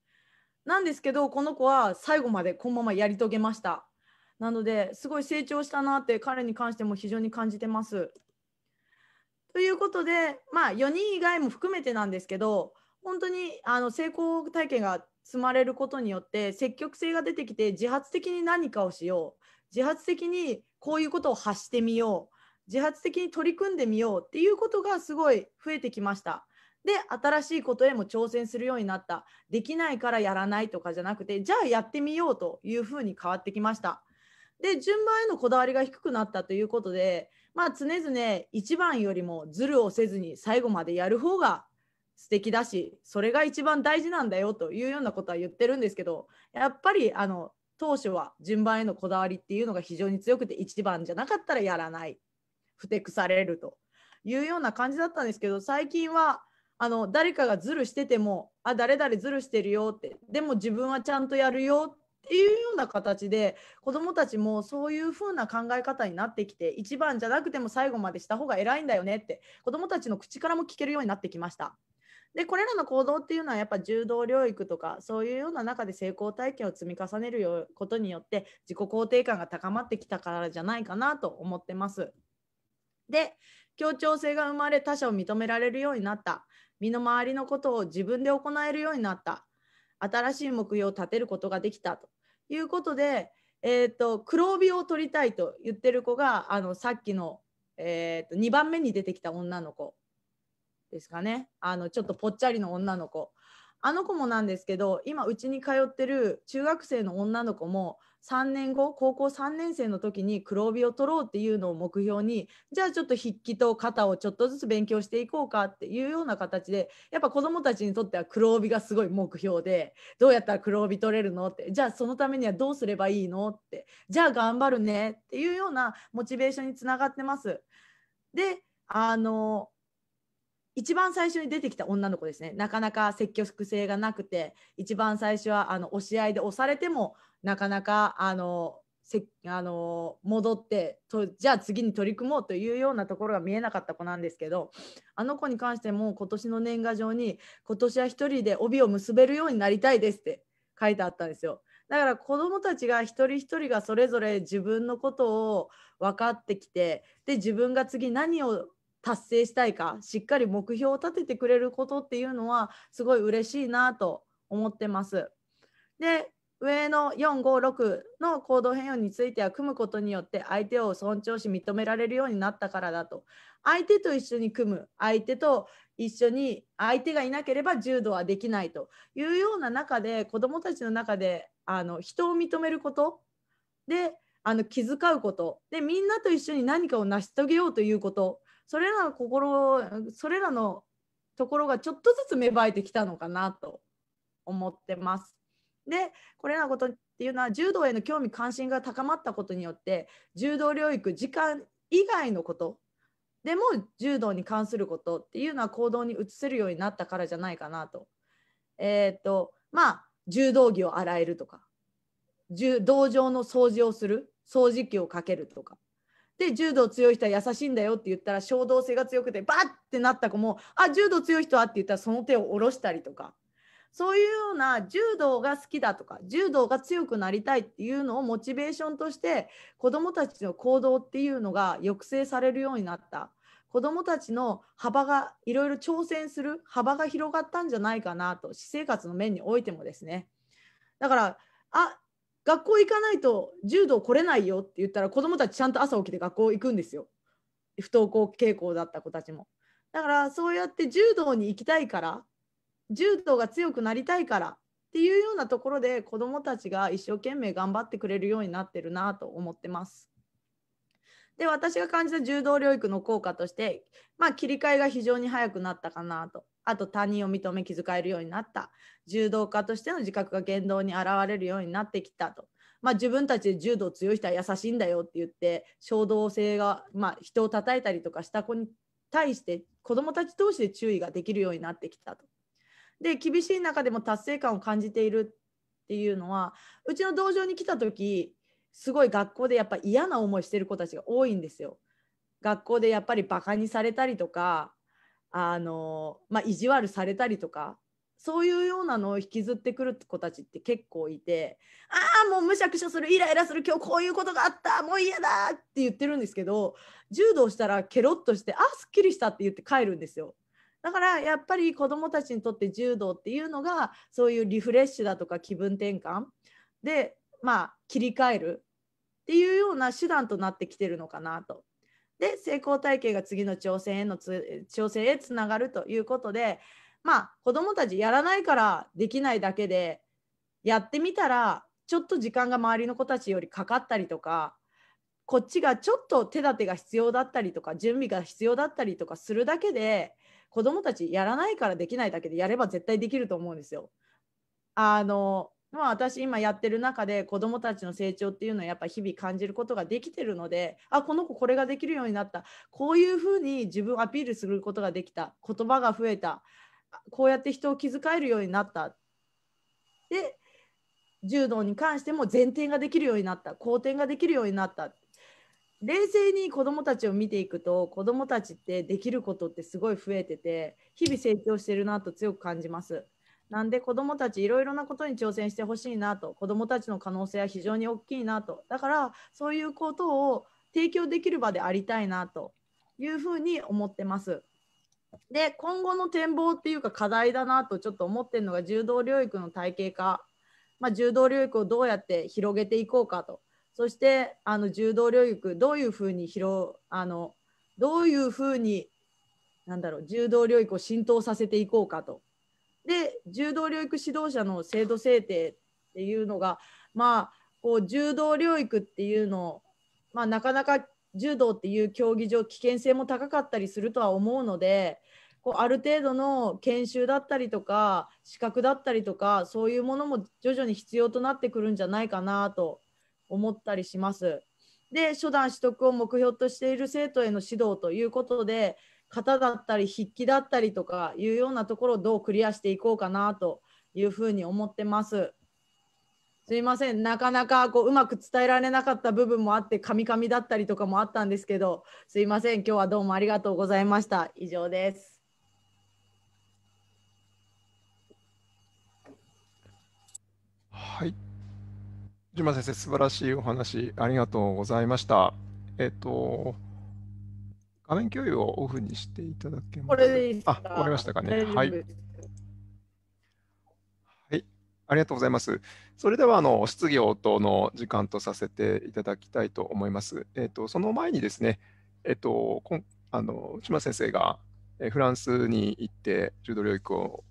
なんですけどこの子は最後までこのままやり遂げました。なのですごい成長したなって彼に関しても非常に感じてます。ということで、まあ、4人以外も含めてなんですけど本当にあの成功体験が積まれることによって積極性が出てきて自発的に何かをしよう自発的にこういうことを発してみよう自発的に取り組んでみようっていうことがすごい増えてきました。で新しいことへも挑戦するようになったできないからやらないとかじゃなくてじゃあやってみようというふうに変わってきました。で順番へのこだわりが低くなったということで、まあ、常々1番よりもズルをせずに最後までやる方が素敵だしそれが一番大事なんだよというようなことは言ってるんですけどやっぱりあの当初は順番へのこだわりっていうのが非常に強くて1番じゃなかったらやらないふてくされるというような感じだったんですけど最近はあの誰かがズルしててもあ誰々ズルしてるよってでも自分はちゃんとやるよっていうような形で子どもたちもそういう風な考え方になってきて1番じゃなくても最後までした方が偉いんだよねって子どもたちの口からも聞けるようになってきました。でこれらの行動っていうのはやっぱ柔道療育とかそういうような中で成功体験を積み重ねることによって自己肯定感が高まってきたからじゃないかなと思ってます。で協調性が生まれ他者を認められるようになった身の回りのことを自分で行えるようになった新しい目標を立てることができたということで、えーと、黒帯を取りたいと言ってる子があのさっきの、えーと2番目に出てきた女の子ですかねあのちょっとぽっちゃりの女の子あの子もなんですけど今うちに通ってる中学生の女の子も3年後高校3年生の時に黒帯を取ろうっていうのを目標にじゃあちょっと筆記と肩をちょっとずつ勉強していこうかっていうような形でやっぱ子どもたちにとっては黒帯がすごい目標でどうやったら黒帯取れるのってじゃあそのためにはどうすればいいのってじゃあ頑張るねっていうようなモチベーションにつながってます。であの一番最初に出てきた女の子ですねなかなか積極性がなくて一番最初はあの押し合いで押されてもなかなかあのせあの戻ってとじゃあ次に取り組もうというようなところが見えなかった子なんですけどあの子に関しても今年の年賀状に今年は1人で帯を結べるようになりたいですって書いてあったんですよ。だから子どもたちが一人一人がそれぞれ自分のことを分かってきてで自分が次何を達成したいかしっかり目標を立ててくれることっていうのはすごい嬉しいなと思ってます。で上の456の行動変容については組むことによって相手を尊重し認められるようになったからだと相手と一緒に組む相手と一緒に相手がいなければ柔道はできないというような中で子どもたちの中であの人を認めることであの気遣うことでみんなと一緒に何かを成し遂げようということそれらの心それらのところがちょっとずつ芽生えてきたのかなと思ってます。でこれらのことっていうのは柔道への興味関心が高まったことによって柔道療育時間以外のことでも柔道に関することっていうのは行動に移せるようになったからじゃないかなと。えっ、ー、とまあ柔道着を洗えるとか道場の掃除をする掃除機をかけるとかで柔道強い人は優しいんだよって言ったら衝動性が強くてバッってなった子もあ柔道強い人はって言ったらその手を下ろしたりとかそういうような柔道が好きだとか柔道が強くなりたいっていうのをモチベーションとして子どもたちの行動っていうのが抑制されるようになった子どもたちの幅がいろいろ挑戦する幅が広がったんじゃないかなと私生活の面においてもですねだからあ学校行かないと柔道来れないよって言ったら子どもたちちゃんと朝起きて学校行くんですよ不登校傾向だった子たちもだからそうやって柔道に行きたいから柔道が強くなりたいからっていうようなところで子どもたちが一生懸命頑張ってくれるようになってるなと思ってます。で私が感じた柔道療育の効果として、まあ、切り替えが非常に早くなったかなと。あと他人を認め気遣えるようになった柔道家としての自覚が言動に現れるようになってきたと。まあ、自分たちで柔道強い人は優しいんだよって言って衝動性が、まあ、人を叩いたりとかした子に対して子どもたち同士で注意ができるようになってきたと。で厳しい中でも達成感を感じているっていうのはうちの道場に来た時すごい学校でやっぱ嫌な思いしてる子たちが多いんですよ。学校でやっぱりバカにされたりとかあの、まあ、意地悪されたりとかそういうようなのを引きずってくる子たちって結構いてああもうむしゃくしゃするイライラする今日こういうことがあったもう嫌だって言ってるんですけど柔道したらケロッとしてあすっきりしたって言って帰るんですよ。だからやっぱり子どもたちにとって柔道っていうのがそういうリフレッシュだとか気分転換でまあ切り替えるっていうような手段となってきてるのかなとで成功体験が次の挑戦への挑戦へつながるということでまあ子どもたちやらないからできないだけでやってみたらちょっと時間が周りの子たちよりかかったりとかこっちがちょっと手立てが必要だったりとか準備が必要だったりとかするだけで子どもたちやらないからできないだけでやれば絶対できると思うんですよ。あのまあ、私今やってる中で子どもたちの成長っていうのはやっぱ日々感じることができてるのであこの子これができるようになったこういうふうに自分をアピールすることができた言葉が増えたこうやって人を気遣えるようになったで柔道に関しても前転ができるようになった後転ができるようになった冷静に子どもたちを見ていくと子どもたちってできることってすごい増えてて日々成長してるなと強く感じます。なんで子どもたちいろいろなことに挑戦してほしいなと子どもたちの可能性は非常に大きいなとだからそういうことを提供できる場でありたいなというふうに思ってます。で今後の展望っていうか課題だなとちょっと思ってるのが柔道療育の体系化、まあ、柔道療育をどうやって広げていこうかとそしてあの柔道療育どういうふうに広あのどういうふうになんだろう柔道療育を浸透させていこうかとで柔道療育指導者の制度制定っていうのがまあこう柔道療育っていうのまあ、なかなか柔道っていう競技上危険性も高かったりするとは思うのでこうある程度の研修だったりとか資格だったりとかそういうものも徐々に必要となってくるんじゃないかなと思ったりします。で初段取得を目標としている生徒への指導ということで型だったり筆記だったりとかいうようなところをどうクリアしていこうかなというふうに思ってます。すいませんなかなかこううまく伝えられなかった部分もあってカミカミだったりとかもあったんですけどすいません今日はどうもありがとうございました以上です。はい島先生素晴らしいお話ありがとうございました。えっと画面共有をオフにしていただけますこれでいいですかあ、終わりましたかね。はい。はい。ありがとうございます。それではあの質疑応答の時間とさせていただきたいと思います。えっ、ー、とその前にですね、えっ、ー、とこんあの内間先生がフランスに行って柔道領域を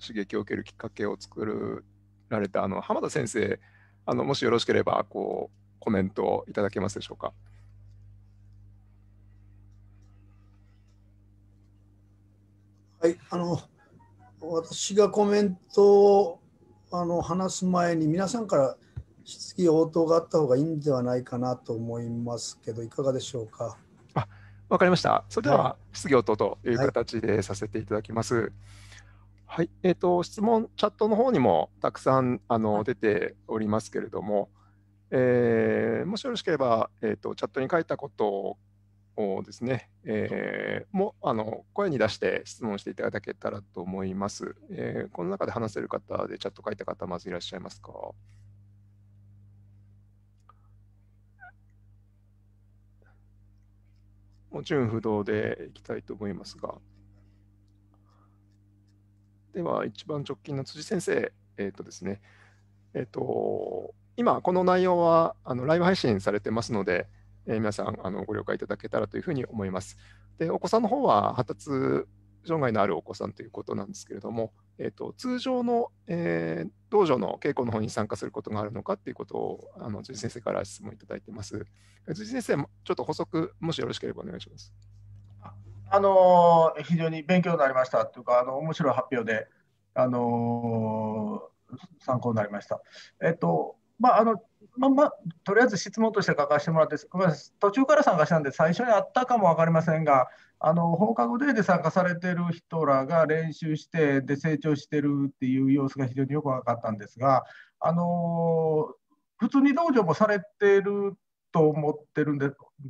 刺激を受けるきっかけを作られたあの浜田先生、あのもしよろしければこうコメントをいただけますでしょうか。はい、あの私がコメントをあの話す前に皆さんから質疑応答があった方がいいんではないかなと思いますけどいかがでしょうか。あわかりました。それでは質疑応答という形でさせていただきます。はい、はい、えっ、ー、と質問チャットの方にもたくさんあの出ておりますけれども、えー、もしよろしければえっ、ー、とチャットに書いたことをですね、えー、もあの声に出して質問していただけたらと思います。えー、この中で話せる方でチャット書いた方、まずいらっしゃいますか。もちろん不動でいきたいと思いますが。では、一番直近の辻先生、えっ、ー、とですね、えっ、ー、と、今、この内容はあのライブ配信されてますので、えー、皆さんあのご了解いただけたらというふうに思います。でお子さんの方は発達障害のあるお子さんということなんですけれども、えーと、通常の、えー、道場の稽古の方に参加することがあるのかということをあの辻先生から質問いただいてます。辻先生、ちょっと補足、もしよろしければお願いします。あの非常に勉強になりましたというか、あの面白い発表で、あの参考になりました。えっとまあ、あのままとりあえず質問として書かせてもらって、途中から参加したんで、最初にあったかも分かりませんが、あの放課後デーで参加されてる人らが練習してで成長してるっていう様子が非常によく分かったんですが、あの普通に道場もされてると思ってるんで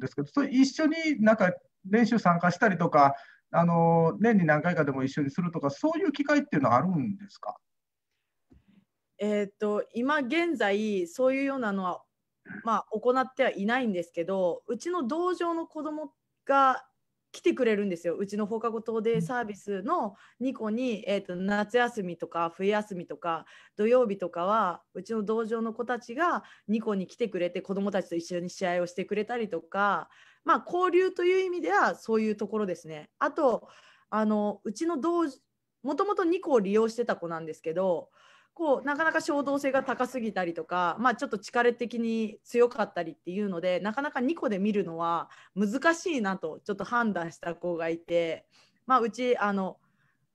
すけど、それ一緒になんか練習参加したりとか、あの年に何回かでも一緒にするとか、そういう機会っていうのはあるんですかえー、と今現在そういうようなのは、まあ、行ってはいないんですけどうちの道場の子供が来てくれるんですようちの放課後等デイサービスの2個に、えーと、夏休みとか冬休みとか土曜日とかはうちの道場の子たちが2個に来てくれて子どもたちと一緒に試合をしてくれたりとか、まあ、交流という意味ではそういうところですね。あとあのうちの道もともと2個を利用してた子なんですけど構なかなか衝動性が高すぎたりとか、まあ、ちょっと力的に強かったりっていうのでなかなか2個で見るのは難しいなとちょっと判断した子がいて、まあ、うちあの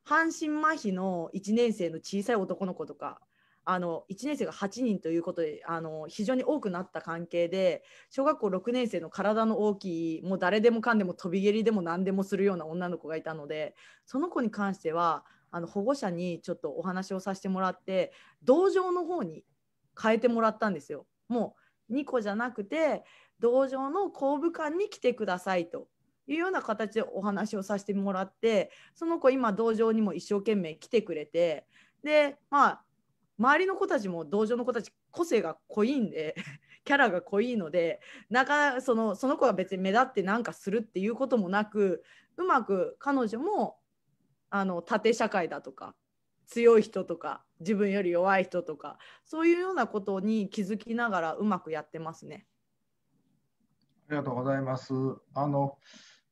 半身麻痺の1年生の小さい男の子とかあの1年生が8人ということであの非常に多くなった関係で小学校6年生の体の大きいもう誰でもかんでも飛び蹴りでも何でもするような女の子がいたのでその子に関してはあの保護者にちょっとお話をさせてもらって道場の方に変えてもらったんですよ。もう2個じゃなくて道場の後部館に来てくださいというような形でお話をさせてもらってその子今道場にも一生懸命来てくれてでまあ周りの子たちも道場の子たち個性が濃いんで キャラが濃いのでなかそのその子が別に目立ってなんかするっていうこともなくうまく彼女もあの縦社会だとか強い人とか自分より弱い人とかそういうようなことに気づきながらうまくやってますね。ありがとうございます。あの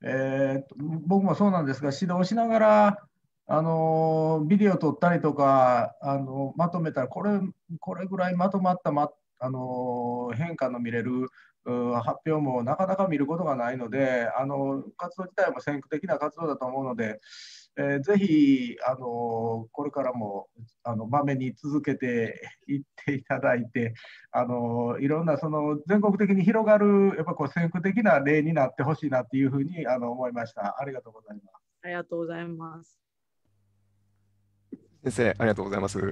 えー、僕もそうなんですが指導しながらあのビデオ撮ったりとかあのまとめたらこれこれぐらいまとまった、ま、あの変化の見れる発表もなかなか見ることがないのであの活動自体も先駆的な活動だと思うので、えー、ぜひあのこれからもあのまめに続けていっていただいてあのいろんなその全国的に広がるやっぱこう先駆的な例になってほしいなっていうふうにあの思いましたありがとうございますありがとうございます先生ありがとうございますはい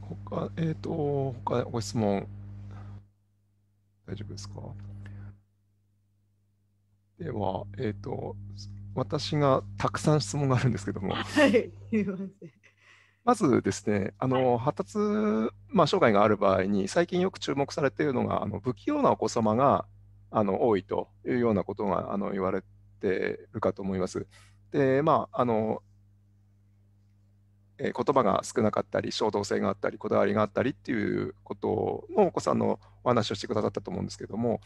ほか、えっ、ー、とかご質問大丈夫ですかではえっ、ー、と私がたくさん質問があるんですけども。はい、まずですね、あの発達、まあ、障害がある場合に、最近よく注目されているのが、あの不器用なお子様があの多いというようなことがあの言われているかと思います。で、まああのえー、言葉が少なかったり、衝動性があったり、こだわりがあったりっていうことのお子さんのお話をしてくださったと思うんですけども、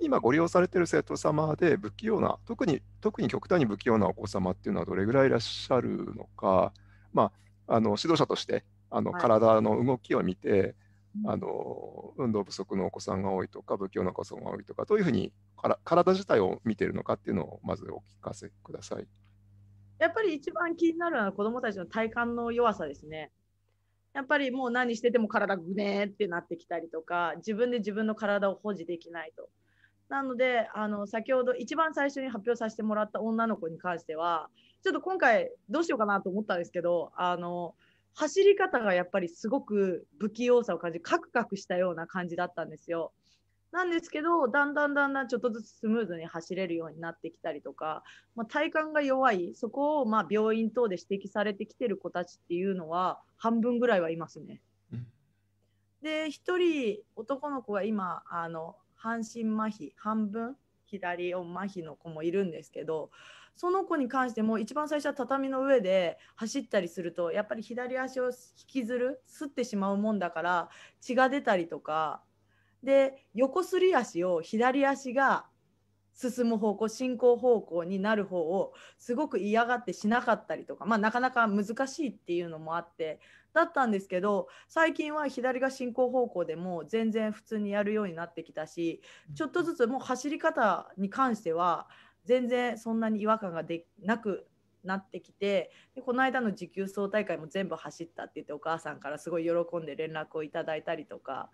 今ご利用されている生徒様で不器用な特に特に極端に不器用なお子様っていうのはどれぐらいいらっしゃるのか、まあ、あの指導者としてあの体の動きを見て、はい、あの運動不足のお子さんが多いとか不器用なお子さんが多いとかどういうふうにから体自体を見ているのかっていうのをまずお聞かせください。やっぱり一番気になるのは子どもたちの体幹の弱さですね。やっぱりもう何してても体ぐねーってなってきたりとか自分で自分の体を保持できないと。なのであの先ほど一番最初に発表させてもらった女の子に関してはちょっと今回どうしようかなと思ったんですけどあの走り方がやっぱりすごく不器用さを感じカクカクしたような感じだったんですよ。なんですけどだんだんだんだんちょっとずつスムーズに走れるようになってきたりとか、まあ、体幹が弱いそこをま病院等で指摘されてきてる子たちっていうのは半分ぐらいはいますね。で1人男の子が今あの半身麻痺半分左を麻痺の子もいるんですけどその子に関しても一番最初は畳の上で走ったりするとやっぱり左足を引きずるすってしまうもんだから血が出たりとかで横すり足を左足が進む方向進行方向になる方をすごく嫌がってしなかったりとか、まあ、なかなか難しいっていうのもあってだったんですけど最近は左が進行方向でも全然普通にやるようになってきたしちょっとずつもう走り方に関しては全然そんなに違和感がでなくなってきてでこの間の持久走大会も全部走ったって言ってお母さんからすごい喜んで連絡をいただいたりとか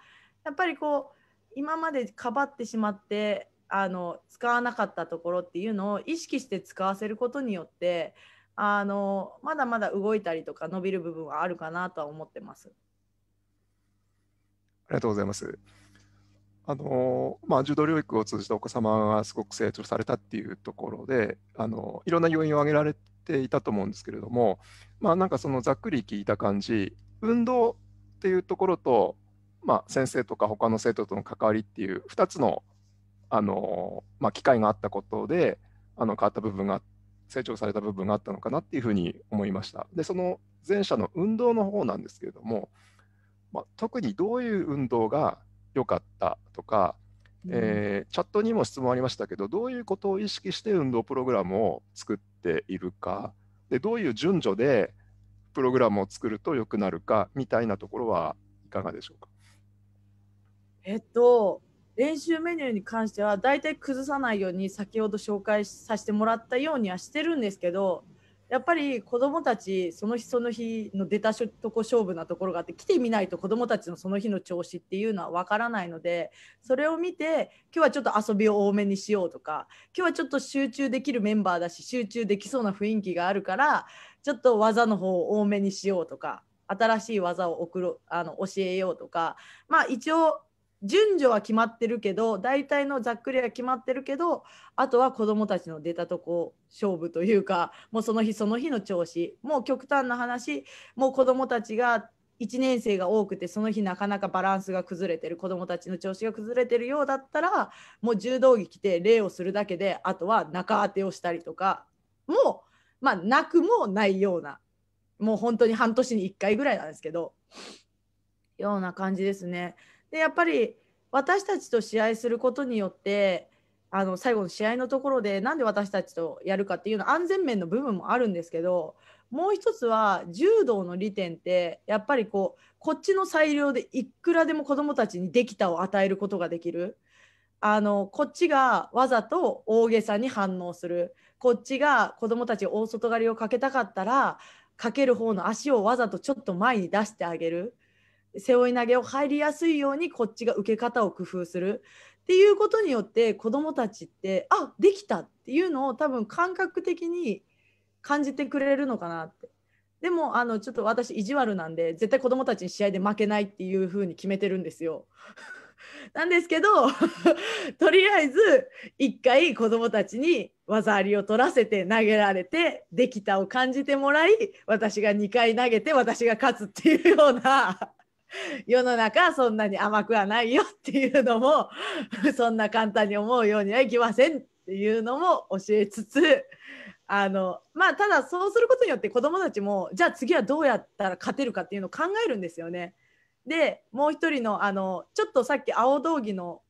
やっぱりこう今までかばってしまってあの使わなかったところっていうのを意識して使わせることによってあのまだまだ動いたりとか伸びる部分はあるかなとは思ってます。ありがとうございます。あのまあ、柔道領域を通じてお子様がすごく成長されたっていうところであのいろんな要因を挙げられていたと思うんですけれども、まあ、なんかそのざっくり聞いた感じ運動っていうところと、まあ、先生とか他の生徒との関わりっていう2つのあの、まあ、機会があったことであの変わった部分が成長された部分があったのかなっていうふうに思いました。でその前者の運動の方なんですけれども、まあ、特にどういう運動が良かったとか、えー、チャットにも質問ありましたけどどういうことを意識して運動プログラムを作っているかでどういう順序でプログラムを作ると良くなるかみたいなところはいかがでしょうかえっと練習メニューに関しては大体崩さないように先ほど紹介させてもらったようにはしてるんですけどやっぱり子どもたちその日その日の出たとこ勝負なところがあって来てみないと子どもたちのその日の調子っていうのは分からないのでそれを見て今日はちょっと遊びを多めにしようとか今日はちょっと集中できるメンバーだし集中できそうな雰囲気があるからちょっと技の方を多めにしようとか新しい技を送るあの教えようとかまあ一応順序は決まってるけど大体のざっくりは決まってるけどあとは子どもたちの出たとこ勝負というかもうその日その日の調子もう極端な話もう子どもたちが1年生が多くてその日なかなかバランスが崩れてる子どもたちの調子が崩れてるようだったらもう柔道着着て礼をするだけであとは中当てをしたりとかもうまあなくもないようなもう本当に半年に1回ぐらいなんですけどような感じですね。でやっぱり私たちと試合することによってあの最後の試合のところで何で私たちとやるかっていうの安全面の部分もあるんですけどもう一つは柔道の利点ってやっぱりこうこっちの裁量でいくらでも子どもたちにできたを与えることができる。あのこっちがわざと大げさに反応するこっちが子どもたち大外刈りをかけたかったらかける方の足をわざとちょっと前に出してあげる背負い投げを入りやすいようにこっちが受け方を工夫するっていうことによって子どもたちってあできたっていうのを多分感覚的に感じてくれるのかなって。でもあのちょっと私意地悪なんで絶対子どもたちに試合で負けないっていうふうに決めてるんですよ。なんですけど とりあえず一回子どもたちに技ありを取らせて投げられてできたを感じてもらい私が2回投げて私が勝つっていうような 世の中はそんなに甘くはないよっていうのも そんな簡単に思うようにはいきませんっていうのも教えつつあのまあただそうすることによって子どもたちもじゃあ次はどうやったら勝てるかっていうのを考えるんですよね。でもう一人のあのちょっとさっき青道着の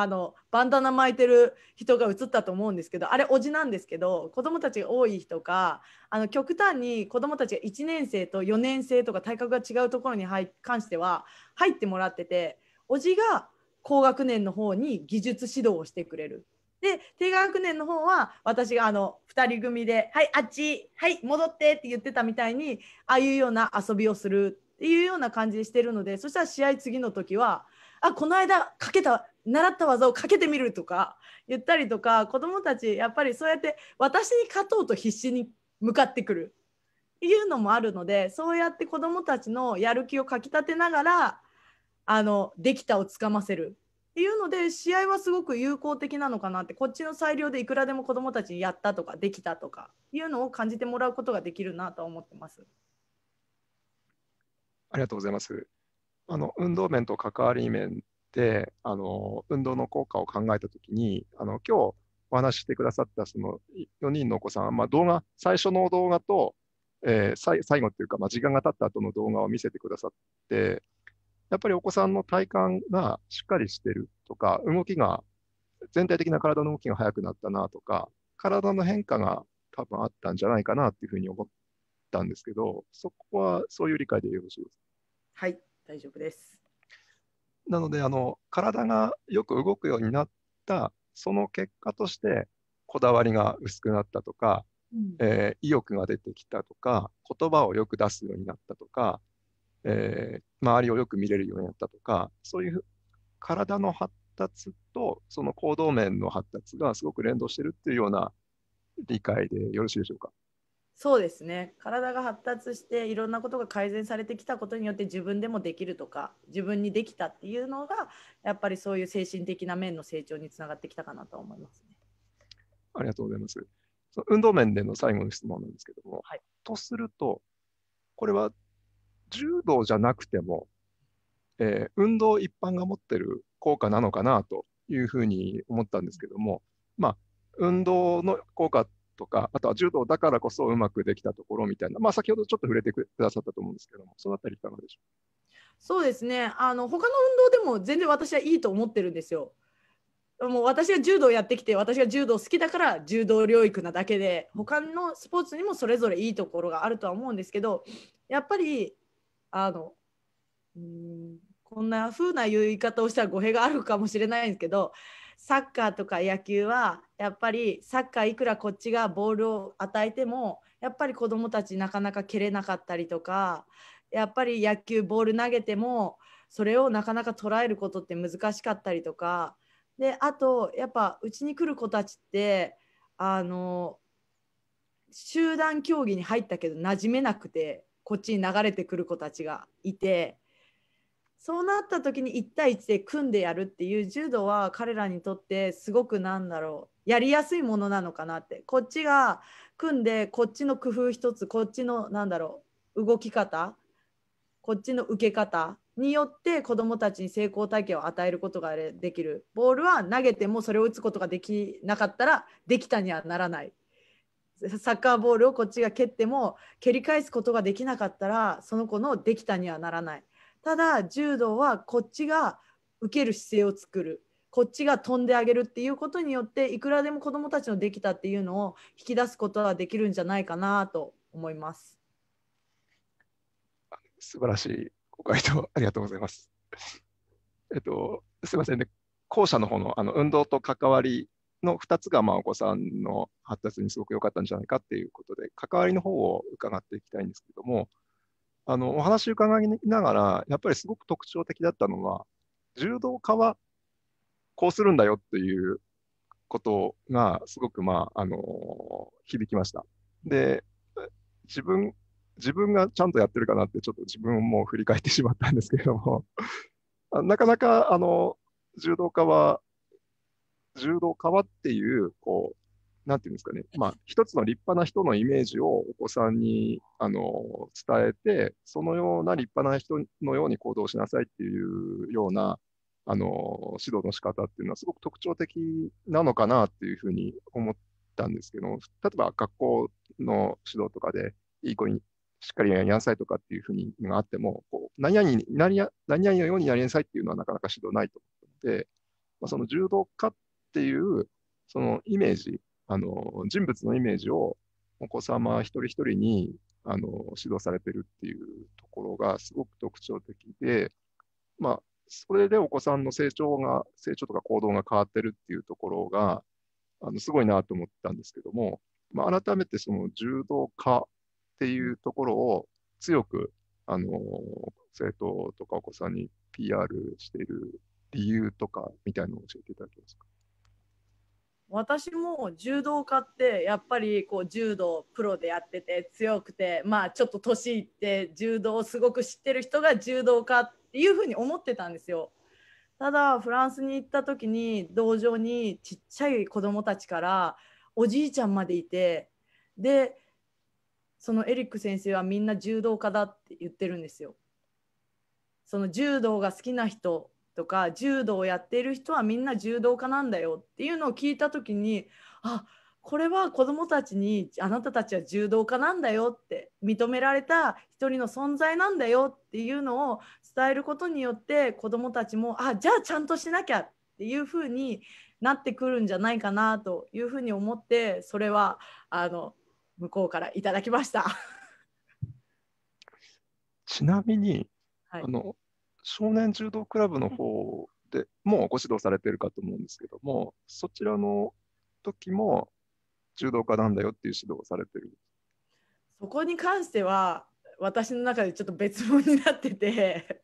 あのバンダナ巻いてる人が映ったと思うんですけどあれおじなんですけど子どもたちが多い人かあの極端に子どもたちが1年生と4年生とか体格が違うところに関しては入ってもらってておじが高学年の方に技術指導をしてくれる。で低学年の方は私があの2人組で「はいあっちはい戻って」って言ってたみたいにああいうような遊びをするっていうような感じでしてるのでそしたら試合次の時は「あこの間かけた習った技をかけてみるとか言ったりとか子どもたちやっぱりそうやって私に勝とうと必死に向かってくるっていうのもあるのでそうやって子どもたちのやる気をかきたてながらあのできたをつかませるっていうので試合はすごく有効的なのかなってこっちの裁量でいくらでも子どもたちにやったとかできたとかいうのを感じてもらうことができるなと思ってます。ありがとうございます。あの運動面と関わり面てあの運動の効果を考えた時にあの今日お話ししてくださったその4人のお子さん、まあ、動画最初の動画と、えー、最後っていうか、まあ、時間が経った後の動画を見せてくださってやっぱりお子さんの体幹がしっかりしてるとか動きが全体的な体の動きが速くなったなとか体の変化が多分あったんじゃないかなっていうふうに思ったんですけどそこはそういう理解でよろしいですかはい大丈夫ですなのであの体がよく動くようになったその結果としてこだわりが薄くなったとか、うん、えー、意欲が出てきたとか言葉をよく出すようになったとか、えー、周りをよく見れるようになったとかそういう体の発達とその行動面の発達がすごく連動してるっていうような理解でよろしいでしょうか。そうですね体が発達していろんなことが改善されてきたことによって自分でもできるとか自分にできたっていうのがやっぱりそういう精神的な面の成長につながってきたかなと思いますね。ありがとうございます。その運動面での最後の質問なんですけども、はい、とするとこれは柔道じゃなくても、えー、運動一般が持ってる効果なのかなというふうに思ったんですけども、まあ、運動の効果ってとか、あとは柔道だからこそうまくできたところみたいな、まあ、先ほどちょっと触れてくださったと思うんですけども、そのあたりいかがでしょうそうですね、あの他の運動でも全然私はいいと思ってるんですよ。もう私が柔道やってきて私が柔道好きだから柔道療育なだけで他のスポーツにもそれぞれいいところがあるとは思うんですけどやっぱりあのうんこんな風な言い方をしたら語弊があるかもしれないんですけどサッカーとか野球はやっぱりサッカーいくらこっちがボールを与えてもやっぱり子どもたちなかなか蹴れなかったりとかやっぱり野球ボール投げてもそれをなかなか捉えることって難しかったりとかであとやっぱうちに来る子たちってあの集団競技に入ったけど馴染めなくてこっちに流れてくる子たちがいて。そうなった時に1対1で組んでやるっていう柔道は彼らにとってすごくなんだろうやりやすいものなのかなってこっちが組んでこっちの工夫一つこっちのなんだろう動き方こっちの受け方によって子どもたちに成功体験を与えることができるボールは投げてもそれを打つことができなかったらできたにはならないサッカーボールをこっちが蹴っても蹴り返すことができなかったらその子のできたにはならないただ柔道はこっちが受ける姿勢を作るこっちが飛んであげるっていうことによっていくらでも子どもたちのできたっていうのを引き出すことはできるんじゃないかなと思います。素晴らしいご回答ありがとうございます。えっと、すみませんね、後者の方のあの運動と関わりの2つが、まあ、お子さんの発達にすごく良かったんじゃないかっていうことで、関わりの方を伺っていきたいんですけども、あのお話伺いながら、やっぱりすごく特徴的だったのは、柔道家はこうするんだよっていうことが、すごく、まあ、あの響きました。で、自分、自分がちゃんとやってるかなって、ちょっと自分も振り返ってしまったんですけれども なかなか、あの、柔道家は、柔道家はっていう、こう、なんていうんですかね、まあ、一つの立派な人のイメージをお子さんにあの伝えて、そのような立派な人のように行動しなさいっていうようなあの指導の仕方っていうのはすごく特徴的なのかなっていうふうに思ったんですけど例えば学校の指導とかでいい子にしっかりやりなさいとかっていうふうにがあってもこう何々何々のようにやりなさいっていうのはなかなか指導ないと思うので、まあ、その柔道家っていうそのイメージあの人物のイメージをお子様一人一人にあの指導されてるっていうところがすごく特徴的で、まあ、それでお子さんの成長が、成長とか行動が変わってるっていうところが、あのすごいなと思ったんですけども、まあ、改めてその柔道家っていうところを強く、あの生徒とかお子さんに PR している理由とかみたいのを教えていただけますか私も柔道家ってやっぱりこう柔道プロでやってて強くてまあちょっと年いって柔道をすごく知ってる人が柔道家っていうふうに思ってたんですよ。ただフランスに行った時に道場にちっちゃい子供たちからおじいちゃんまでいてでそのエリック先生はみんな柔道家だって言ってるんですよ。その柔道が好きな人とか柔道をやっている人はみんな柔道家なんだよっていうのを聞いた時にあっこれは子どもたちにあなたたちは柔道家なんだよって認められた一人の存在なんだよっていうのを伝えることによって子どもたちもあじゃあちゃんとしなきゃっていうふうになってくるんじゃないかなというふうに思ってそれはあの向こうからいただきました ちなみに、はい、あの少年柔道クラブの方でもうご指導されてるかと思うんですけどもそちらの時も柔道家なんだよっていう指導をされてるそこに関しては私の中でちょっと別物になってて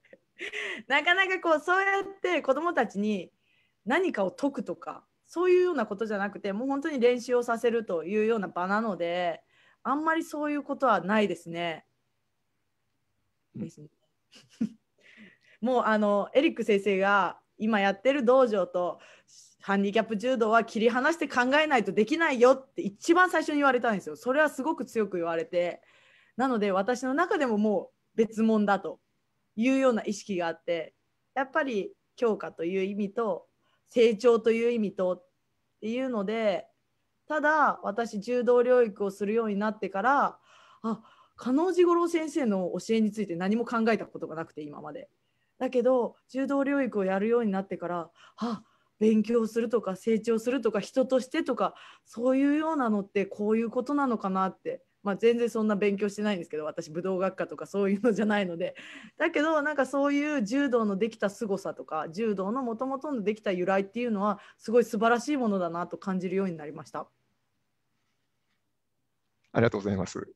なかなかこうそうやって子どもたちに何かを解くとかそういうようなことじゃなくてもう本当に練習をさせるというような場なのであんまりそういうことはないですね。もうあのエリック先生が今やってる道場とハンディキャップ柔道は切り離して考えないとできないよって一番最初に言われたんですよそれはすごく強く言われてなので私の中でももう別物だというような意識があってやっぱり強化という意味と成長という意味とっていうのでただ私柔道療育をするようになってからあ加納治五郎先生の教えについて何も考えたことがなくて今まで。だけど柔道療育をやるようになってからあっ勉強するとか成長するとか人としてとかそういうようなのってこういうことなのかなって、まあ、全然そんな勉強してないんですけど私武道学科とかそういうのじゃないのでだけどなんかそういう柔道のできた凄さとか柔道のもともとのできた由来っていうのはすごい素晴らしいものだなと感じるようになりました。ありがとうございます。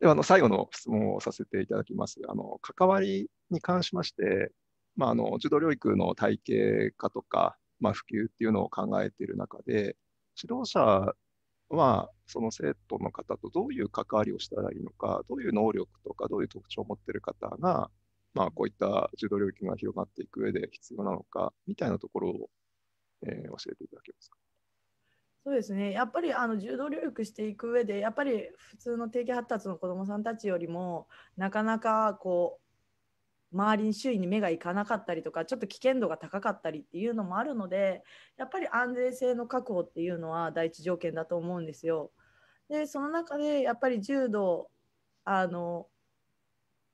ではあの最後の質問をさせていただきます。あの関わりに関しまして、まあ、あの柔道療育の体系化とか、まあ、普及っていうのを考えている中で、指導者はその生徒の方とどういう関わりをしたらいいのか、どういう能力とか、どういう特徴を持っている方が、まあ、こういった柔道領域が広がっていく上で必要なのか、みたいなところを、えー、教えていただけますか。そうですねやっぱりあの柔道療育していく上でやっぱり普通の定期発達の子どもさんたちよりもなかなかこう周りに周囲に目がいかなかったりとかちょっと危険度が高かったりっていうのもあるのでやっぱり安全性の確保っていうのは第一条件だと思うんですよ。でその中でやっぱり柔道あの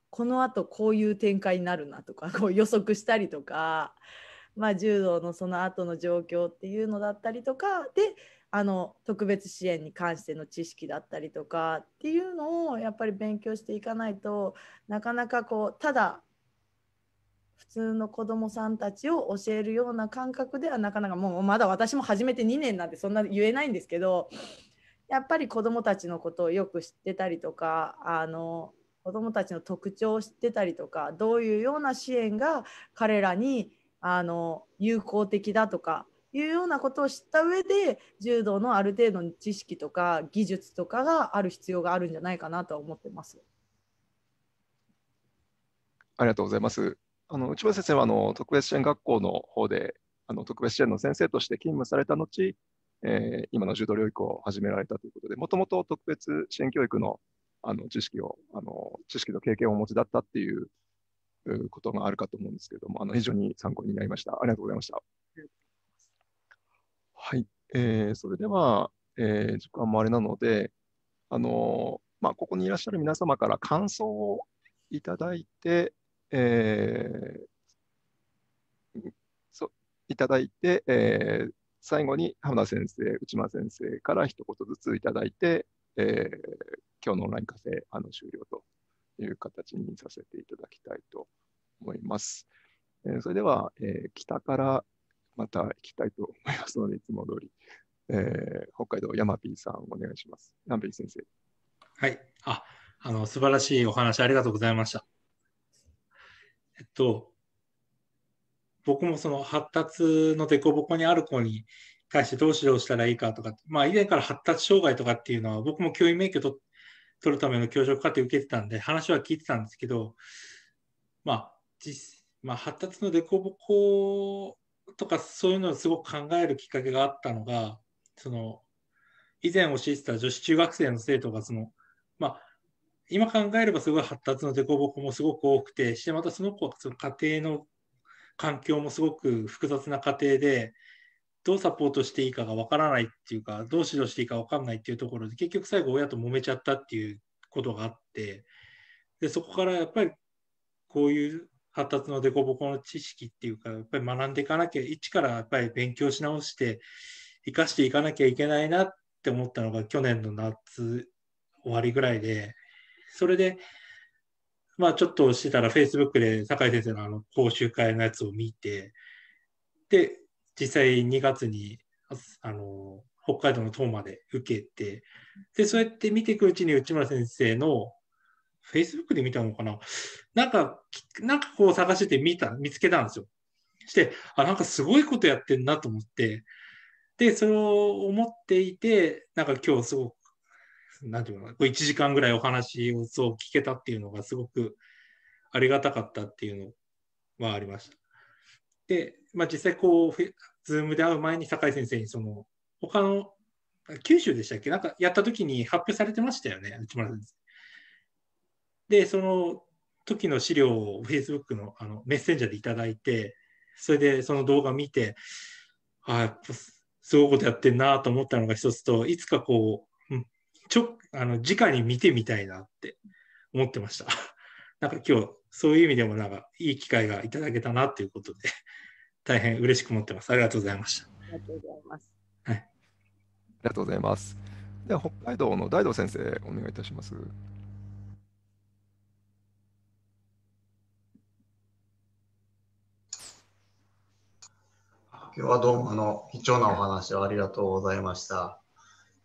このあとこういう展開になるなとかこう予測したりとか、まあ、柔道のその後の状況っていうのだったりとかであの特別支援に関しての知識だったりとかっていうのをやっぱり勉強していかないとなかなかこうただ普通の子どもさんたちを教えるような感覚ではなかなかもうまだ私も始めて2年なんでそんな言えないんですけどやっぱり子どもたちのことをよく知ってたりとかあの子どもたちの特徴を知ってたりとかどういうような支援が彼らにあの有効的だとかいうようなことを知った上で柔道のある程度の知識とか技術とかがある必要があるんじゃないかなと思ってます。ありがとうございます。あの内村先生はあの特別支援学校の方であの特別支援の先生として勤務された後、えー、今の柔道療育を始められたということで、もともと特別支援教育のあの知識をあの、知識の経験をお持ちだったっていうことがあるかと思うんですけれども、あの非常に参考になりました。ありがとうございました。はい、えー、それでは、えー、時間もあれなので、あのまあ、ここにいらっしゃる皆様から感想をいただいて、えー、そいただいて、えー、最後に浜田先生、内間先生から一言ずついただいて、えー、今日のオンライン課程あの終了という形にさせていただきたいと思います。えー、それでは、えー、北からまた行きたいと思いますので、いつも通り、えー、北海道山 P さんお願いします。山 P 先生。はい。あ、あの、素晴らしいお話ありがとうございました。えっと、僕もその発達の凸凹にある子に対してどう指導したらいいかとか、まあ以前から発達障害とかっていうのは僕も教員免許取るための教職課程受けてたんで話は聞いてたんですけど、まあ実、まあ、発達の凸凹とかそういうのをすごく考えるきっかけがあったのが、その以前教えてた女子中学生の生徒がその、まあ今考えればすごい発達の凸凹もすごく多くて、してまたその子、その家庭の環境もすごく複雑な家庭で、どうサポートしていいかがわからないっていうか、どう指導していいかわかんないっていうところで、結局最後親と揉めちゃったっていうことがあって、でそこからやっぱりこういう発達の凸凹の知識っていうか、やっぱり学んでいかなきゃ、一からやっぱり勉強し直して、生かしていかなきゃいけないなって思ったのが去年の夏終わりぐらいで、それで、まあちょっとしてたら Facebook で酒井先生のあの講習会のやつを見て、で、実際2月に、あの、北海道の塔まで受けて、で、そうやって見ていくうちに内村先生の Facebook で見たのかななんか、なんかこう探して見た、見つけたんですよ。して、あ、なんかすごいことやってんなと思って、で、それを思っていて、なんか今日すごくなんていうの、1時間ぐらいお話をそう聞けたっていうのがすごくありがたかったっていうのはありました。で、まあ、実際こう、ズームで会う前に酒井先生にその、他の、九州でしたっけなんかやった時に発表されてましたよね、内村先生。で、その時の資料を Facebook のあのメッセンジャーでいただいて、それでその動画見て、ああ、すごいことやってんなと思ったのが一つと、いつかこう、ちょ、あの、直に見てみたいなって思ってました。なんか今日、そういう意味でもなんかいい機会がいただけたなということで、大変嬉しく思ってます。ありがとうございました。ありがとうございます。はい。ありがとうございます。では、北海道の大道先生、お願いいたします。今日はどうも、あの、貴重なお話をありがとうございました。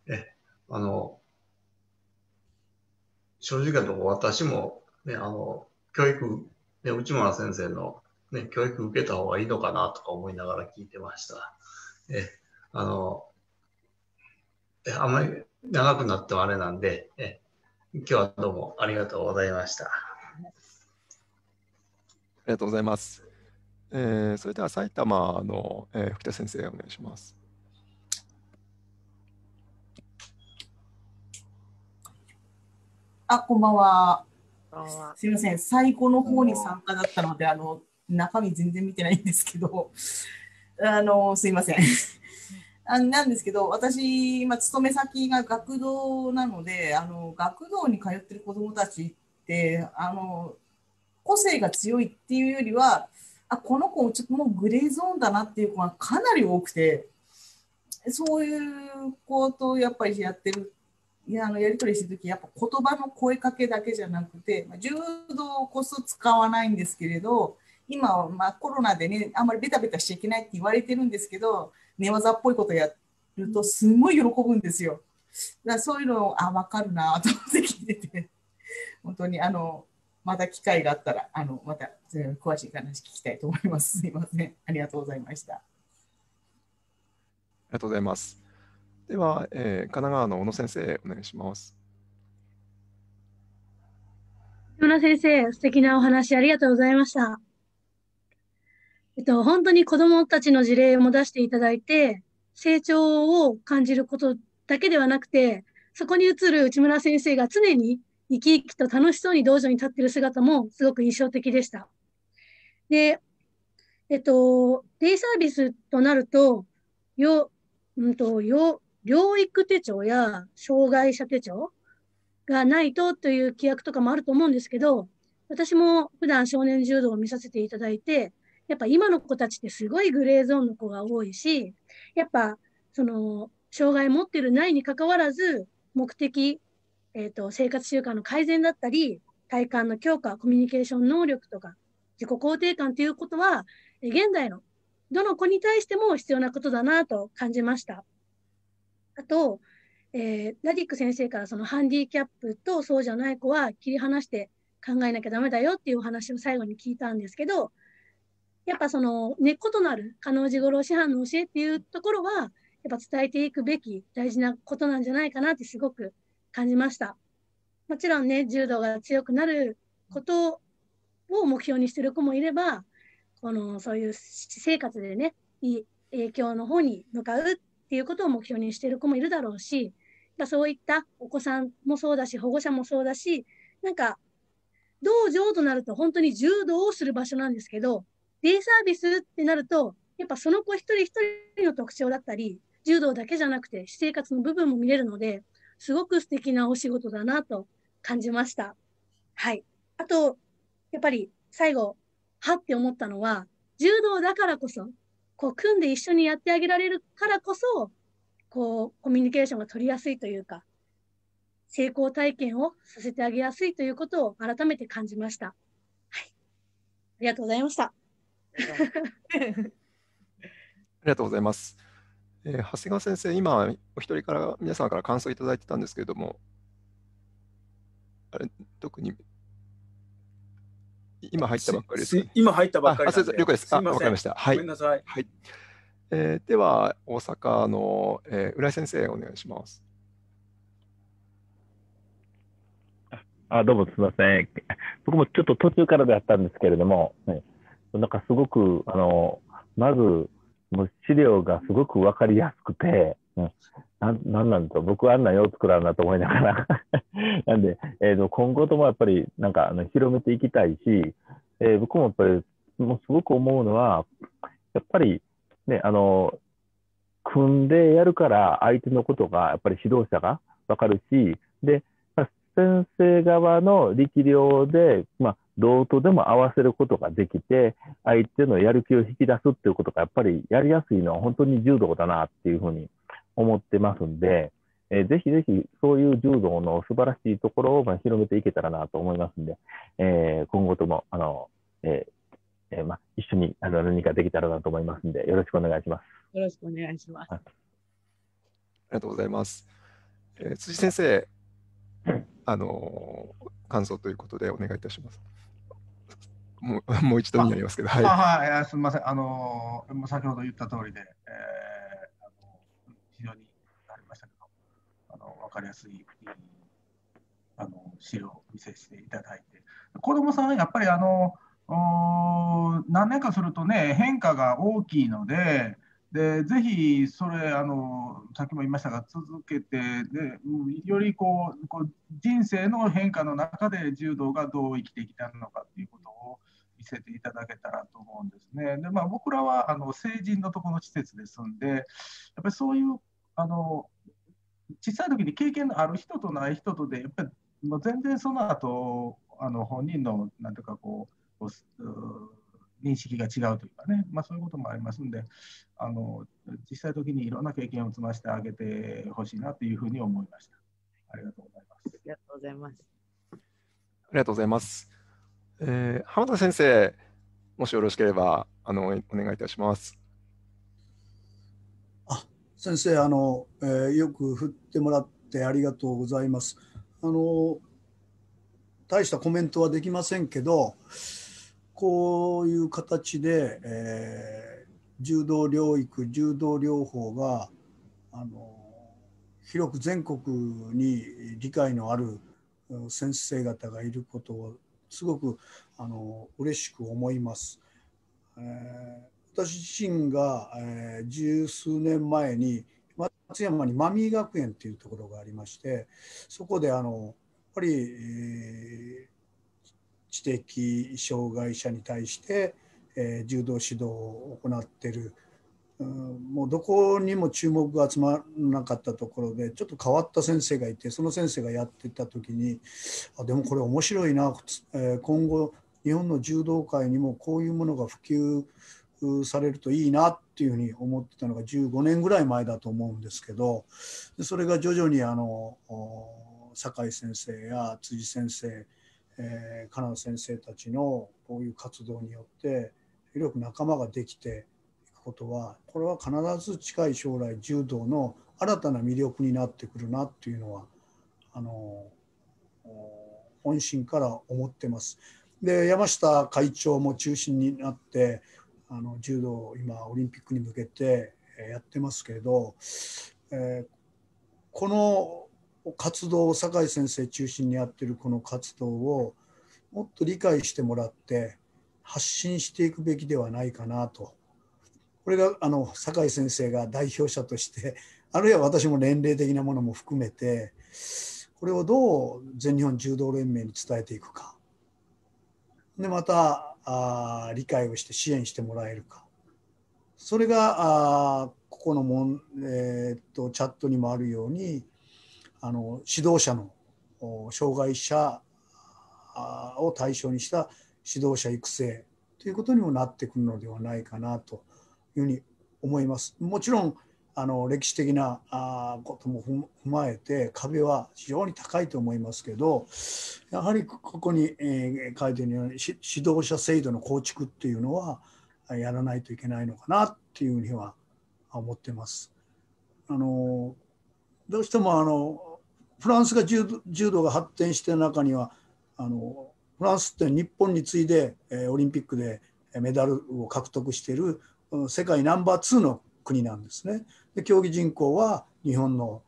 え、あの、正直なとこ私も、ね、あの、教育、ね、内村先生の、ね、教育受けた方がいいのかなとか思いながら聞いてました。え、あの、あんまり長くなってもあれなんで、え、今日はどうもありがとうございました。ありがとうございます。えー、それでは埼玉の、えー、福田先生お願いします。あ、こんばんは。すみません、最後の方に参加だったので、あの、中身全然見てないんですけど、あの、すいません。あなんですけど、私、今、勤め先が学童なので、あの、学童に通ってる子どもたちって、あの、個性が強いっていうよりは、あ、この子、ちょっともうグレーゾーンだなっていう子がかなり多くて、そういうことをやっぱりやってるあのやり取りしてる時やっぱ言葉の声かけだけじゃなくて、まあ、柔道こそ使わないんですけれど今はまあコロナでねあんまりベタベタしちゃいけないって言われてるんですけど寝技っぽいことやるとすごい喜ぶんですよ。だそういうのあ分かるなと思って聞いてて 本当にあのまた機会があったらあのまた詳しい話聞きたいと思います。すいませんありがとうございました。ありがとうございます。では、えー、神奈川の小野先生、お願いします。小野先生、素敵なお話ありがとうございました。えっと、本当に子どもたちの事例も出していただいて、成長を感じることだけではなくて、そこに映る内村先生が常に生き生きと楽しそうに道場に立っている姿もすごく印象的でした。で、えっと、デイサービスとなると、よ、うんと、よ、療育手帳や障害者手帳がないとという規約とかもあると思うんですけど、私も普段少年柔道を見させていただいて、やっぱ今の子たちってすごいグレーゾーンの子が多いし、やっぱその障害持ってるないにかかわらず、目的、えっ、ー、と、生活習慣の改善だったり、体幹の強化、コミュニケーション能力とか、自己肯定感ということは、現代のどの子に対しても必要なことだなと感じました。あと、えー、ラディック先生からそのハンディキャップとそうじゃない子は切り離して考えなきゃダメだよっていうお話を最後に聞いたんですけどやっぱその根っことなる加納治五郎師範の教えっていうところはやっぱ伝えていくべき大事なことなんじゃないかなってすごく感じましたもちろんね柔道が強くなることを目標にしてる子もいればこのそういう私生活でねいい影響の方に向かうっていうことを目標にしている子もいるだろうし、そういったお子さんもそうだし、保護者もそうだし、なんか、道場となると本当に柔道をする場所なんですけど、デイサービスってなると、やっぱその子一人一人の特徴だったり、柔道だけじゃなくて、私生活の部分も見れるので、すごく素敵なお仕事だなと感じました。はい。あと、やっぱり最後、はって思ったのは、柔道だからこそ、こう組んで一緒にやってあげられるからこそこうコミュニケーションが取りやすいというか成功体験をさせてあげやすいということを改めて感じました。はい、ありがとうございました。ありがとうございます。えー、長谷川先生、今、お一人から、皆さんから感想いただいてたんですけれども、あれ、特に今入ったばっかりです、ね、今入ったばっかり了解です。すわかりました。はい。ごめんなさい。はい。えー、では、大阪の、えー、浦井先生、お願いします。あどうもすみません。僕もちょっと途中からであったんですけれども、ね、なんかすごく、あの、まず、もう資料がすごくわかりやすくて、うん、ななんなんですか僕あんなよう作らんなと思いながらなんで、えー、と今後ともやっぱりなんかあの広めていきたいし、えー、僕もやっぱりもうすごく思うのは、やっぱり、ね、あの組んでやるから相手のことがやっぱり指導者が分かるし、で先生側の力量で、まあ、どうとでも合わせることができて、相手のやる気を引き出すっていうことが、やっぱりやりやすいのは本当に柔道だなっていうふうに思ってますんで、えー、ぜひぜひそういう柔道の素晴らしいところを、まあ、広めていけたらなと思いますんで、えー、今後ともあの、えーえーまあ、一緒にあの何かできたらなと思いますんで、よろしくお願いします。よろしくお願いします。はい、ありがとうございます。えー、辻先生、あの感想ということでお願いいたします。もうもう一度になりますけど、はい、はい、すみません、あの先ほど言った通りで、えーかりやすい、あの資料を見せしていただいて子どもさんやっぱりあの何年かするとね変化が大きいのででぜひそれあのさっきも言いましたが続けてでよりこうこう人生の変化の中で柔道がどう生きてきたのかっていうことを見せていただけたらと思うんですね。でまあ、僕らはあの成人のとこの施設ですんでやっぱりそういうあの小さい時に経験のある人とない人とでやっぱりもう全然その後あの本人のなんとかこう認識が違うというかね、まあ、そういうこともありますんであの実際時にいろんな経験を積ませてあげてほしいなというふうに思いました。ありがとうございます。ありがとうございます。ありがとうございます。えー、浜田先生、もしよろしければあのお願いいたします。先生あの、えー、よく振ってもらってありがとうございます。あの大したコメントはできませんけどこういう形で、えー、柔道療育柔道療法があの広く全国に理解のある先生方がいることをすごくあの嬉しく思います。えー私自身が、えー、十数年前に松山にマミー学園っていうところがありましてそこであのやっぱり、えー、知的障害者に対して、えー、柔道指導を行ってる、うん、もうどこにも注目が集まらなかったところでちょっと変わった先生がいてその先生がやってた時にあでもこれ面白いな、えー、今後日本の柔道界にもこういうものが普及されるといいなっていうふうに思ってたのが15年ぐらい前だと思うんですけどそれが徐々にあの酒井先生や辻先生、えー、金田先生たちのこういう活動によって広く仲間ができていくことはこれは必ず近い将来柔道の新たな魅力になってくるなっていうのはあの本心から思ってます。で山下会長も中心になってあの柔道を今オリンピックに向けてやってますけれど、えー、この活動を酒井先生中心にやってるこの活動をもっと理解してもらって発信していくべきではないかなと。これがあの酒井先生が代表者として あるいは私も年齢的なものも含めてこれをどう全日本柔道連盟に伝えていくかでまたあ理解をして支援してもらえるかそれがあここのもん、えー、っとチャットにもあるようにあの指導者の障害者を対象にした指導者育成ということにもなってくるのではないかなというふうに思います。もちろんあの歴史的なあことも踏まえて壁は非常に高いと思いますけどやはりここに、えー、書いてるように指導者制度の構築っていうのはやらないといけないのかなっていうふうには思ってます。あのどうしてもあのフランスが柔道が発展してる中にはあのフランスって日本に次いで、えオリンピックでメダルを獲得している世界ナンバー2の国なんですね。で競技人口は日本の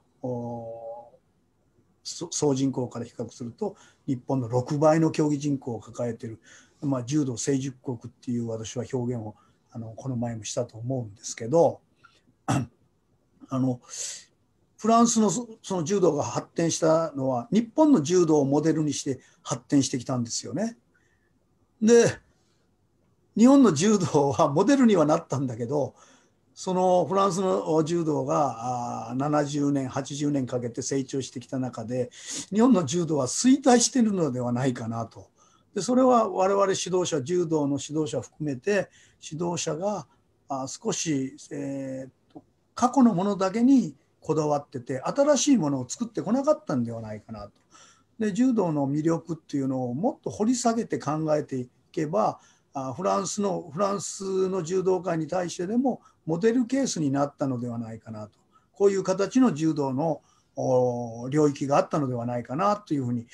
総人口から比較すると日本の6倍の競技人口を抱えている、まあ、柔道成熟国っていう私は表現をあのこの前もしたと思うんですけど あのフランスのその柔道が発展したのは日本の柔道をモデルにして発展してきたんですよね。で日本の柔道はモデルにはなったんだけどそのフランスの柔道が70年80年かけて成長してきた中で日本の柔道は衰退しているのではないかなとでそれは我々指導者柔道の指導者含めて指導者が少し、えー、過去のものだけにこだわってて新しいものを作ってこなかったんではないかなと。で柔道の魅力っていうのをもっと掘り下げて考えていけばフランスのフランスの柔道界に対してでもモデルケースになったのではないかなとこういう形の柔道の領域があったのではないかなというふうに、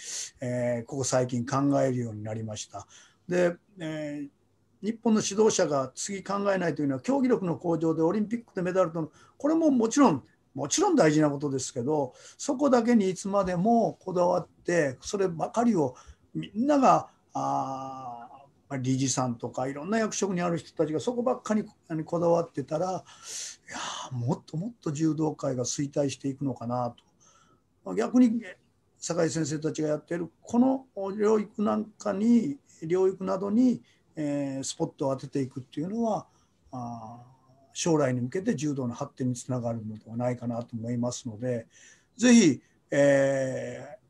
えー、ここ最近考えるようになりました。で、えー日本の指導者が次考えないというのは競技力の向上でオリンピックでメダルとのこれももちろんもちろん大事なことですけどそこだけにいつまでもこだわってそればかりをみんながあ理事さんとかいろんな役職にある人たちがそこばっかにこだわってたらいやもっともっと柔道界が衰退していくのかなと逆に酒井先生たちがやってるこの療育なんかに療育などに、えー、スポットを当てていくっていうのはあ将来に向けて柔道の発展につながるのではないかなと思いますので是非、えー、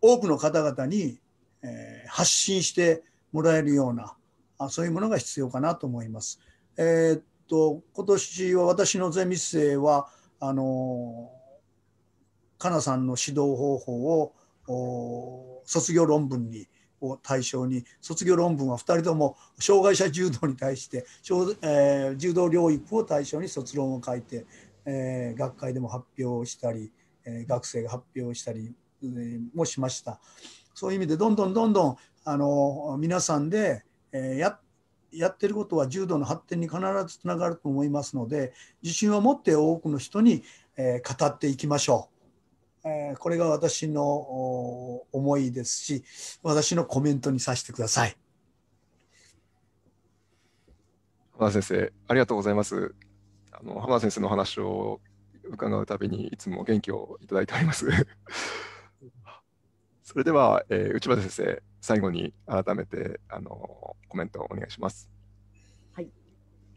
多くの方々に、えー、発信してもらえるようなあそういうものが必要かなと思います。えー、っと今年は私のゼミ生はあのかなさんの指導方法を卒業論文にを対象に卒業論文は2人とも障害者柔道に対して、えー、柔道療育を対象に卒論を書いて、えー、学会でも発表したり、えー、学生が発表したり、えもしました。そういう意味でどんどんどんどんあの皆さんで、えややってることは柔道の発展に必ずつながると思いますので自信を持って多くの人に、え語っていきましょう、えこれが私の思いですし私のコメントにさせてください浜田先生ありがとうございますあの浜田先生の話を伺うたびにいつも元気をいただいております それでは、えー、内場先生最後に改めてあのコメントをお願いします。はい、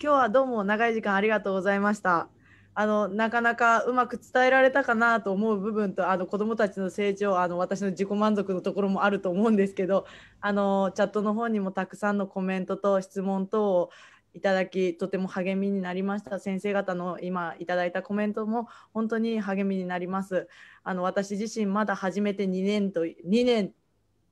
今日はどうも長い時間ありがとうございました。あのなかなかうまく伝えられたかなと思う部分とあの子どもたちの成長あの私の自己満足のところもあると思うんですけどあのチャットの方にもたくさんのコメントと質問等をいただきとても励みになりました先生方の今いただいたコメントも本当に励みになりますあの私自身まだ始めて2年と2年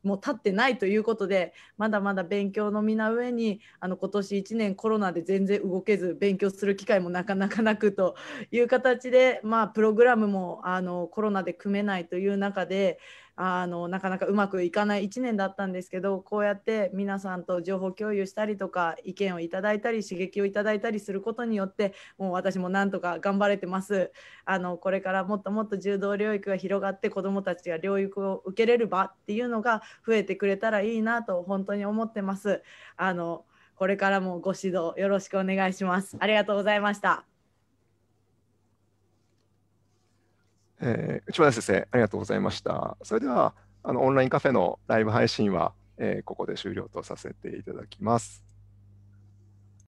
もう立ってないということでまだまだ勉強の身な上にあの今年1年コロナで全然動けず勉強する機会もなかなかなくという形で、まあ、プログラムもあのコロナで組めないという中であのなかなかうまくいかない1年だったんですけどこうやって皆さんと情報共有したりとか意見をいただいたり刺激をいただいたりすることによってもう私もなんとか頑張れてますあのこれからもっともっと柔道領域が広がって子どもたちが療育を受けれる場っていうのが増えてくれたらいいなと本当に思ってますあのこれからもご指導よろしくお願いしますありがとうございましたえー、内村先生、ありがとうございました。それでは、あのオンラインカフェのライブ配信は、えー、ここで終了とさせていただきます。